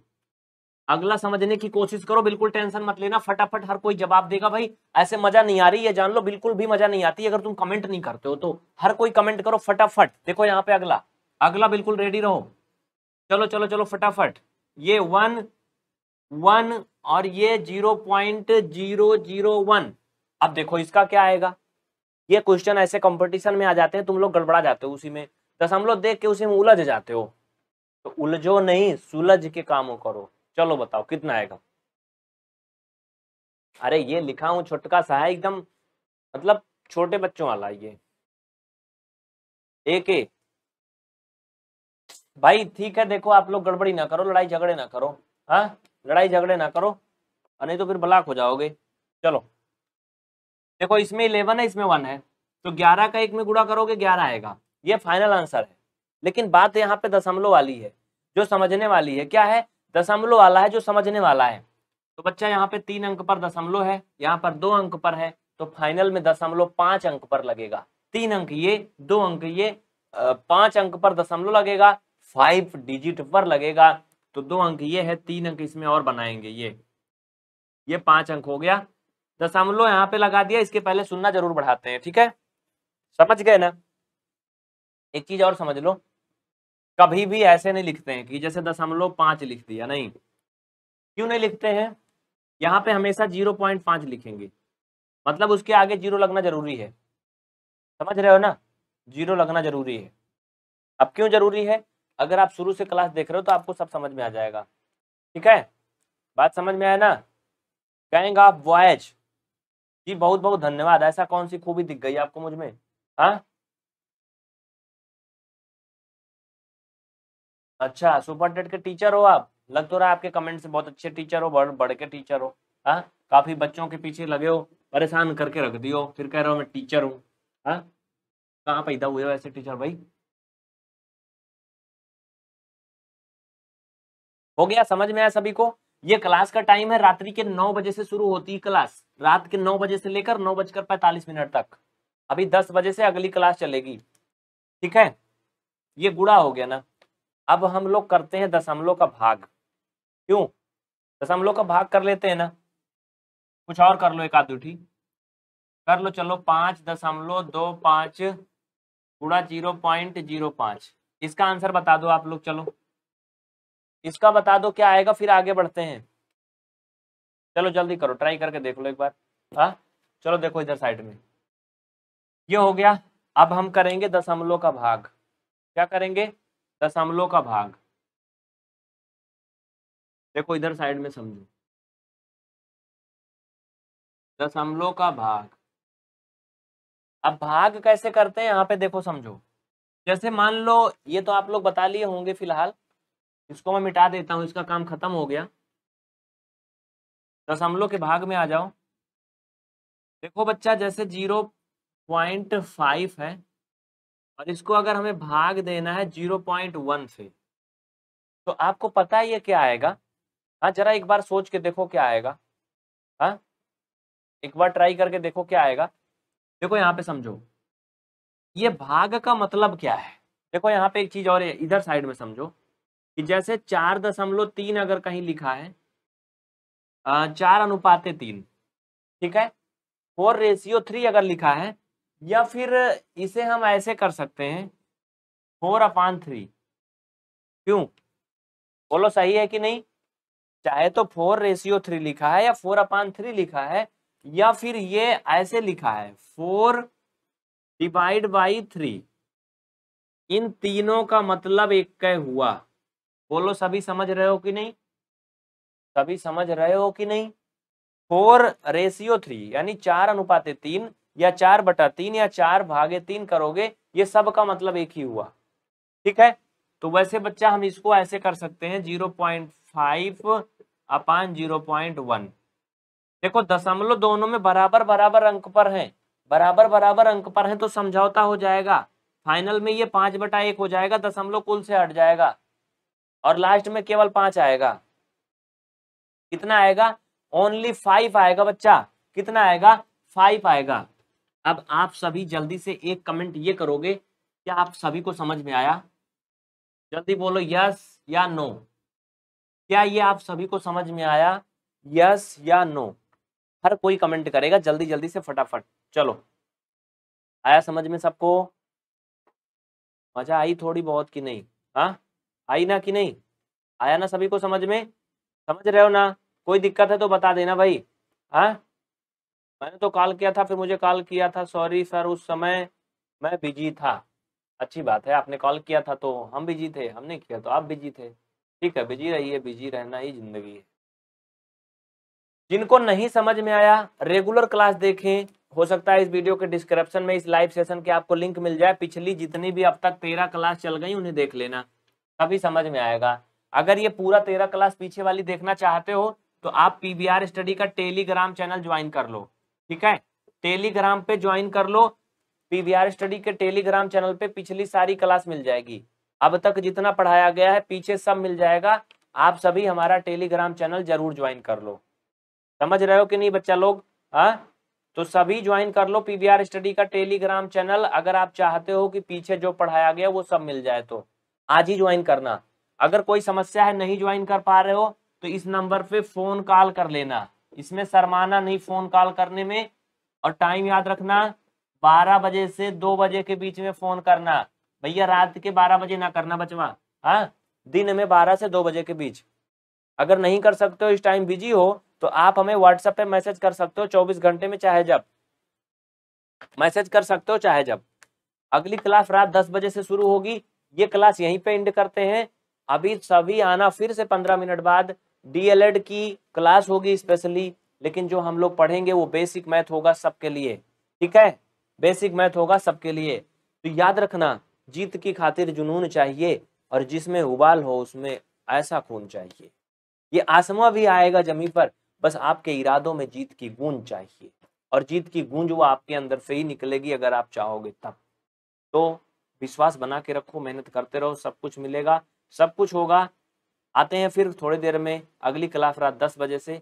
Speaker 1: अगला समझने की कोशिश करो बिल्कुल टेंशन मत लेना फटाफट हर कोई जवाब देगा भाई ऐसे मजा नहीं आ रही है जान लो बिल्कुल भी मजा नहीं आती अगर तुम कमेंट नहीं करते हो तो हर कोई कमेंट करो फटाफट देखो यहाँ पे अगला अगला बिल्कुल रेडी रहो चलो चलो चलो फटाफट ये वन वन और ये zero point zero zero one अब देखो इसका क्या आएगा ये क्वेश्चन ऐसे कंपटीशन में आ जाते हैं तुम लोग गड़बड़ा जाते हो उसी में दशमलव देख के उसे में उलझ जाते हो तो उलझो नहीं सुलझ के काम करो चलो बताओ कितना आएगा अरे ये लिखा हूं छोटका सा है एकदम मतलब छोटे बच्चों वाला ये एक भाई ठीक है देखो आप लोग गड़बड़ी ना करो लड़ाई झगड़े ना करो हाँ लड़ाई झगड़े ना करो नहीं तो फिर ब्लाक हो जाओगे चलो देखो इसमें इलेवन है इसमें वन है तो ग्यारह का एक में गुड़ा करोगे ग्यारह आएगा ये फाइनल आंसर है लेकिन बात यहाँ पे दशमलव वाली है जो समझने वाली है क्या है दशमलव वाला है जो समझने वाला है तो बच्चा यहाँ पे तीन अंक पर दशमलव है यहाँ पर दो अंक पर है तो फाइनल में दशमलव पांच अंक पर लगेगा तीन अंक ये दो अंक ये पांच अंक पर दशमलव लगेगा फाइव डिजिट पर लगेगा तो दो अंक ये है तीन अंक इसमें और बनाएंगे ये ये पांच अंक हो गया दशमलव यहाँ पे लगा दिया इसके पहले सुनना जरूर बढ़ाते हैं ठीक है समझ गए ना एक चीज और समझ लो कभी भी ऐसे नहीं लिखते हैं कि जैसे दशमलव पांच लिख दिया नहीं क्यों नहीं लिखते हैं यहाँ पे हमेशा जीरो पॉइंट पांच लिखेंगे मतलब उसके आगे जीरो लगना जरूरी है समझ रहे हो ना जीरो लगना जरूरी है अब क्यों जरूरी है अगर आप शुरू से क्लास देख रहे हो तो आपको सब समझ में आ जाएगा ठीक है बात समझ में आया ना गैंग ऑफ
Speaker 2: वॉयज जी बहुत बहुत धन्यवाद ऐसा कौन सी खूबी दिख गई आपको मुझ में हाँ अच्छा सुपरटेट
Speaker 1: के टीचर हो आप लग तो रहा है आपके कमेंट से बहुत अच्छे टीचर हो बड़ बड़ के टीचर हो आ? हाँ, काफी बच्चों के पीछे लगे हो परेशान करके रख दियो फिर कह रहे हो मैं टीचर हूँ हाँ,
Speaker 2: कहाँ पैदा हुए हो ऐसे टीचर भाई हो गया समझ में आया सभी को ये क्लास का टाइम है रात्रि के नौ बजे से शुरू होती
Speaker 1: है क्लास रात के नौ बजे से लेकर नौ बजकर पैंतालीस मिनट तक अभी दस बजे से अगली क्लास चलेगी ठीक है ये गुड़ा हो गया ना अब हम लोग करते हैं दशमलव का भाग क्यों दशमलव का भाग कर लेते हैं ना कुछ और कर लो एक आध उठी कर लो चलो पांच दशमलव दो पांच गुड़ा जीरो पॉइंट जीरो पांच इसका आंसर बता दो आप लोग चलो इसका बता दो क्या आएगा फिर आगे बढ़ते हैं चलो जल्दी करो ट्राई करके देख लो एक बार हाँ चलो देखो इधर साइड में ये हो गया अब
Speaker 2: हम करेंगे दशमलव का भाग क्या करेंगे दशमलव का भाग देखो इधर साइड में समझो दशमलव का भाग अब भाग कैसे करते हैं
Speaker 1: यहाँ पे देखो समझो जैसे मान लो ये तो आप लोग बता लिए होंगे फिलहाल इसको मैं मिटा देता हूँ इसका काम खत्म हो गया दशमलव के भाग में आ जाओ देखो बच्चा जैसे जीरो पॉइंट फाइव है और इसको अगर हमें भाग देना है जीरो पॉइंट वन से तो आपको पता है ये क्या आएगा हाँ जरा एक बार सोच के देखो क्या आएगा हाँ एक बार ट्राई करके देखो क्या आएगा देखो यहाँ पे समझो ये भाग का मतलब क्या है देखो यहाँ पे एक चीज और इधर साइड में समझो कि जैसे चार दशमलव तीन अगर कहीं लिखा है चार अनुपाते तीन ठीक है फोर रेशियो थ्री अगर लिखा है या फिर इसे हम ऐसे कर सकते हैं फोर अपान थ्री क्यों बोलो सही है कि नहीं चाहे तो फोर रेशियो थ्री लिखा है या फोर अपान थ्री लिखा है या फिर ये ऐसे लिखा है फोर डिवाइड बाई थ्री इन तीनों का मतलब एक कह हुआ बोलो सभी समझ रहे हो कि नहीं सभी समझ रहे हो कि नहीं फोर रेशियो थ्री यानी चार अनुपात तीन या चार बटा तीन या चार भागे तीन करोगे ये सब का मतलब एक ही हुआ ठीक है तो वैसे बच्चा हम इसको ऐसे कर सकते हैं zero point five upon zero point one देखो दशमलव दोनों में बराबर बराबर अंक पर है बराबर बराबर अंक पर है तो समझौता हो जाएगा फाइनल में ये पांच बटा एक हो जाएगा दशमलव कुल से हट जाएगा और लास्ट में केवल पांच आएगा कितना आएगा ओनली फाइव आएगा बच्चा कितना आएगा फाइव आएगा अब आप सभी जल्दी से एक कमेंट ये करोगे क्या आप सभी को समझ में आया जल्दी बोलो यस या नो क्या ये आप सभी को समझ में आया यस या नो हर कोई कमेंट करेगा जल्दी जल्दी से फटाफट चलो आया समझ में सबको मजा आई थोड़ी बहुत कि नहीं हाँ आई ना कि नहीं आया ना सभी को समझ में समझ रहे हो ना कोई दिक्कत है तो बता देना भाई हाँ मैंने तो कॉल किया था फिर मुझे कॉल किया था सॉरी सर उस समय मैं बिजी था अच्छी बात है आपने कॉल किया था तो हम बिजी थे हमने किया तो आप बिजी थे ठीक है बिजी रहिए बिजी रहना ही जिंदगी है जिनको नहीं समझ में आया रेगुलर क्लास देखें हो सकता है इस वीडियो के डिस्क्रिप्शन में इस लाइव सेशन के आपको लिंक मिल जाए पिछली जितनी भी अब तक तेरह क्लास चल गई उन्हें देख लेना तभी समझ में आएगा अगर ये पूरा तेरह क्लास पीछे वाली देखना चाहते हो तो आप पीबीआर स्टडी का टेलीग्राम चैनल ज्वाइन कर लो ठीक है टेलीग्राम पे ज्वाइन कर लो पीवीआर स्टडी के टेलीग्राम चैनल पे पिछली सारी क्लास मिल जाएगी अब तक जितना पढ़ाया गया है पीछे सब मिल जाएगा आप सभी हमारा टेलीग्राम चैनल जरूर ज्वाइन कर लो समझ रहे हो कि नहीं बच्चा लोग आ? हाँ? तो सभी ज्वाइन कर लो पीवीआर स्टडी का टेलीग्राम चैनल अगर आप चाहते हो कि पीछे जो पढ़ाया गया वो सब मिल जाए तो आज ही ज्वाइन करना अगर कोई समस्या है नहीं ज्वाइन कर पा रहे हो तो इस नंबर पे फोन कॉल कर लेना इसमें शर्माना नहीं फोन कॉल करने में और टाइम याद रखना बारह बजे से दो बजे के बीच में फोन करना भैया रात के बारह बजे ना करना बचवा हाँ दिन में बारह से दो बजे के बीच अगर नहीं कर सकते हो इस टाइम बिजी हो तो आप हमें व्हाट्सएप पे मैसेज कर सकते हो चौबीस घंटे में चाहे जब मैसेज कर सकते हो चाहे जब अगली क्लास रात दस बजे से शुरू होगी ये क्लास यहीं पे एंड करते हैं अभी सभी आना फिर से पंद्रह मिनट बाद डीएलएड की क्लास होगी स्पेशली लेकिन जो हम लोग पढ़ेंगे वो बेसिक मैथ होगा सबके लिए ठीक है बेसिक मैथ होगा सबके लिए तो याद रखना जीत की खातिर जुनून चाहिए और जिसमें उबाल हो उसमें ऐसा खून चाहिए ये आसमा भी आएगा जमी पर बस आपके इरादों में जीत की गूंज चाहिए और जीत की गूंज वो आपके अंदर से ही निकलेगी अगर आप चाहोगे तब तो विश्वास बना के रखो मेहनत करते रहो सब कुछ मिलेगा सब कुछ होगा आते हैं फिर थोड़ी देर में अगली क्लास रात दस बजे से